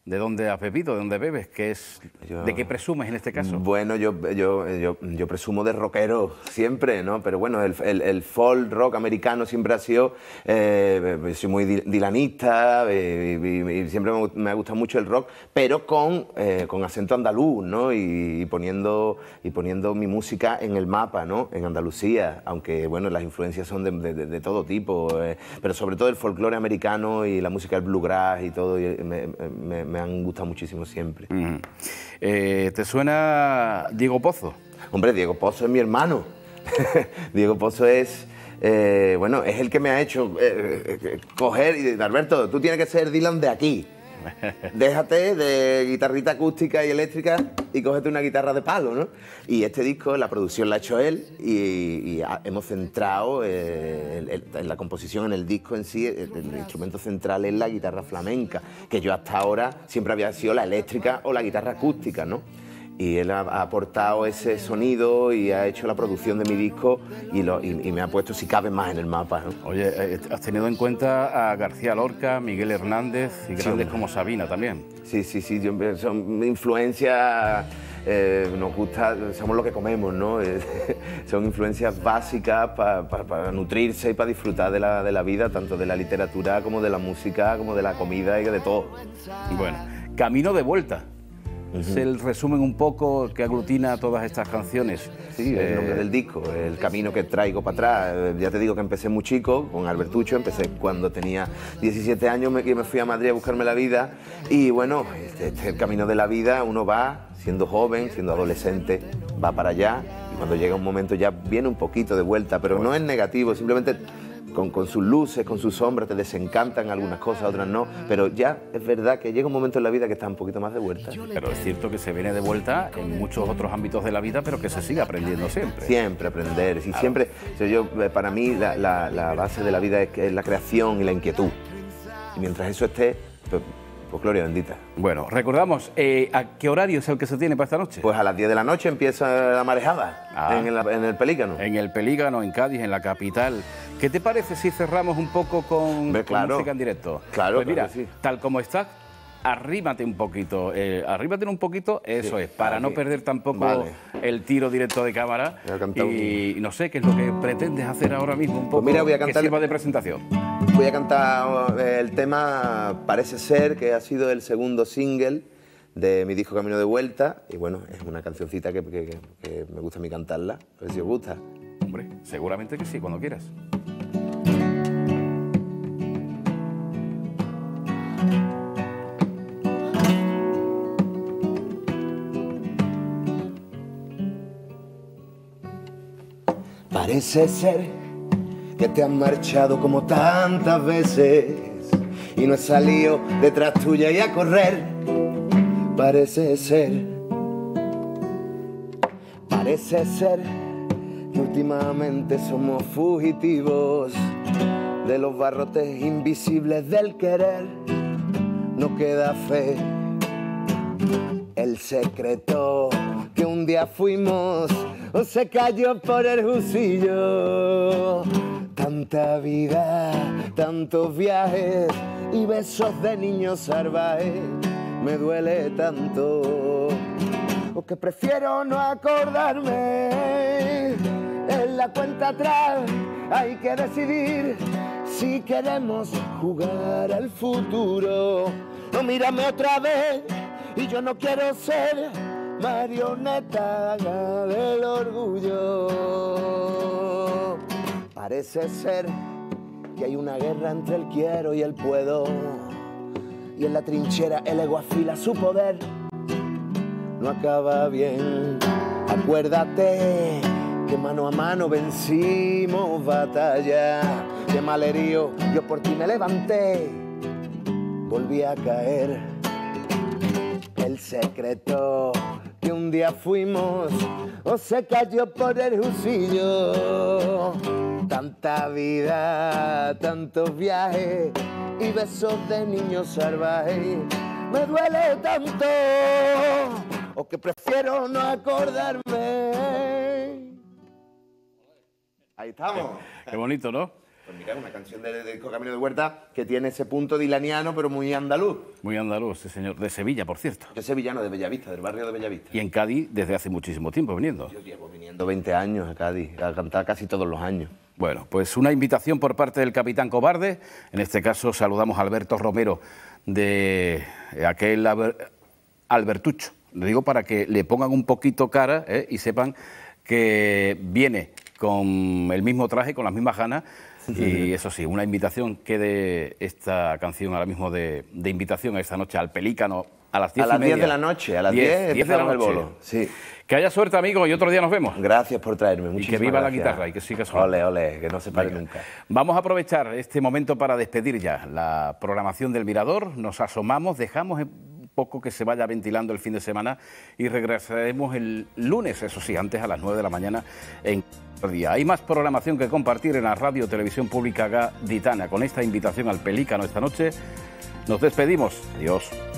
Speaker 5: ¿De dónde has bebido? ¿De dónde bebes? ¿Qué es, ¿De qué presumes en este caso? Bueno, yo, yo, yo, yo, presumo de
Speaker 7: rockero siempre, ¿no? Pero bueno, el, el, folk rock americano siempre ha sido... Eh, soy muy dilanista eh, y, siempre me, me, ha gustado mucho el rock, pero con, eh, con acento andaluz, ¿no? Y, poniendo, y poniendo mi música en el mapa, ¿no? En Andalucía, aunque, bueno, las influencias son de, todo tipo, pero sobre todo el folclore americano y la música del bluegrass y todo, me me han gustado muchísimo siempre. Eh, ¿Te suena Diego Pozo? Hombre, Diego Pozo es mi hermano. Diego Pozo es... Eh, bueno, es el que me ha hecho eh, coger y decir, Alberto, tú tienes que ser Dylan de aquí. Déjate de guitarrita acústica y eléctrica y cógete una guitarra de palo, ¿no? Y este disco, la producción la ha hecho él y, hemos centrado eh, en la composición en el disco en sí, el, instrumento central es la guitarra flamenca, que yo hasta ahora siempre había sido la eléctrica o la guitarra acústica, ¿no? y él ha, aportado ese sonido y ha hecho la
Speaker 5: producción de mi disco y, me ha puesto si cabe más en el mapa. Oye, eh, eh, has tenido en cuenta a García Lorca, Miguel Hernández y grandes como Sabina también. Sí, sí, sí, eh,
Speaker 7: son influencias, nos gusta, somos lo que comemos, ¿no? son influencias básicas para nutrirse y para disfrutar de la, de la vida, tanto de la
Speaker 5: literatura como de la música, como de la comida y de todo. Y Bueno, camino de vuelta es el resumen un poco que aglutina todas estas canciones. Sí, el nombre eh, del
Speaker 7: disco, el camino que traigo para atrás. Ya te digo que empecé muy chico con Albertucho, empecé cuando tenía 17 años, me, me fui a Madrid a buscarme la vida y bueno, este, este el camino de la vida, uno va siendo joven, siendo adolescente, va para allá y cuando llega un momento ya viene un poquito de vuelta, pero no es negativo, simplemente con, sus luces, con sus sombras, te desencantan algunas cosas, otras no, pero ya es verdad que llega un momento en la vida que está un poquito más de vuelta. Pero es cierto que se viene
Speaker 5: de vuelta en muchos otros ámbitos de la vida, pero que se siga aprendiendo siempre.
Speaker 7: Siempre aprender, y siempre, yo, eh, para mí la, base de la vida es la creación y la inquietud. Y mientras eso esté, pues, pues gloria bendita. Bueno, recordamos,
Speaker 5: eh, ¿a qué horario es el que se tiene para esta noche? Pues a las 10 de la noche empieza la marejada ah. en, el, en, el, Pelícano. En el Pelícano, en Cádiz, en la capital ¿Qué te parece si cerramos un poco con, música en directo? Claro, pues mira, tal como estás, arrímate un poquito, eh, arrímate un poquito, eso es, para ah, no perder tampoco el tiro directo de cámara. Y no sé qué es lo que pretendes hacer ahora mismo un pues poco. mira, voy a cantar de presentación. Voy a
Speaker 7: cantar eh, el tema Parece ser que ha sido el segundo single de mi disco Camino de Vuelta y bueno, es una cancioncita que, que me gusta a mí cantarla, a ver si
Speaker 5: os gusta. Seguramente que sí, cuando quieras.
Speaker 6: Parece ser que te has marchado como tantas veces y no he salido detrás tuya y a correr. Parece ser, parece ser últimamente somos fugitivos de los barrotes invisibles del querer. No queda fe. El secreto que un día fuimos o se cayó por el jusillo. Tanta vida, tantos viajes y besos de niños salvajes. Me duele tanto que prefiero no acordarme. En la cuenta atrás hay que decidir si queremos jugar al futuro. No mírame otra vez y yo no quiero ser marioneta del orgullo. Parece ser que hay una guerra entre el quiero y el puedo. Y en la trinchera el ego afila su poder no acaba bien. Acuérdate que mano a mano vencimos batalla. De mal yo por ti me levanté, volví a caer. El secreto que un día fuimos o se cayó por el husillo. Tanta vida, tantos viajes y besos de niños salvajes. Me duele tanto o que prefiero no acordarme. Ahí estamos.
Speaker 5: Qué bonito, ¿no?
Speaker 7: Pues mira, una canción de, de Camino de Huerta que tiene ese punto dilaniano, pero muy andaluz.
Speaker 5: Muy andaluz, sí, señor. De Sevilla, por cierto. Yo sevillano, de Bellavista, del barrio de Bellavista. Y en Cádiz desde hace muchísimo tiempo viniendo. Yo llevo viniendo 20 años a Cádiz, a cantar casi todos los años. Bueno, pues una invitación por parte del capitán cobarde. En este caso saludamos a Alberto Romero de aquel Albertucho ...le digo para que le pongan un poquito cara eh, y sepan que viene con el mismo traje, con las mismas ganas. Y eso sí, una invitación que de esta canción ahora mismo de, invitación a esta noche al Pelícano a las 10 de la noche, a las 10, de la noche. el bolo. Que haya suerte, amigos, y otro día nos vemos. Gracias por traerme. Muchísimas y que viva la guitarra y que siga suerte... Ole, ole, que no se pare nunca. Vamos a aprovechar este momento para despedir ya la programación del Mirador. Nos asomamos, dejamos poco que se vaya ventilando el fin de semana y regresaremos el lunes, eso sí, antes a las 9 de la mañana en día. Hay más programación que compartir en la radio televisión pública gaditana. Con esta invitación al Pelícano esta noche, nos despedimos. Adiós.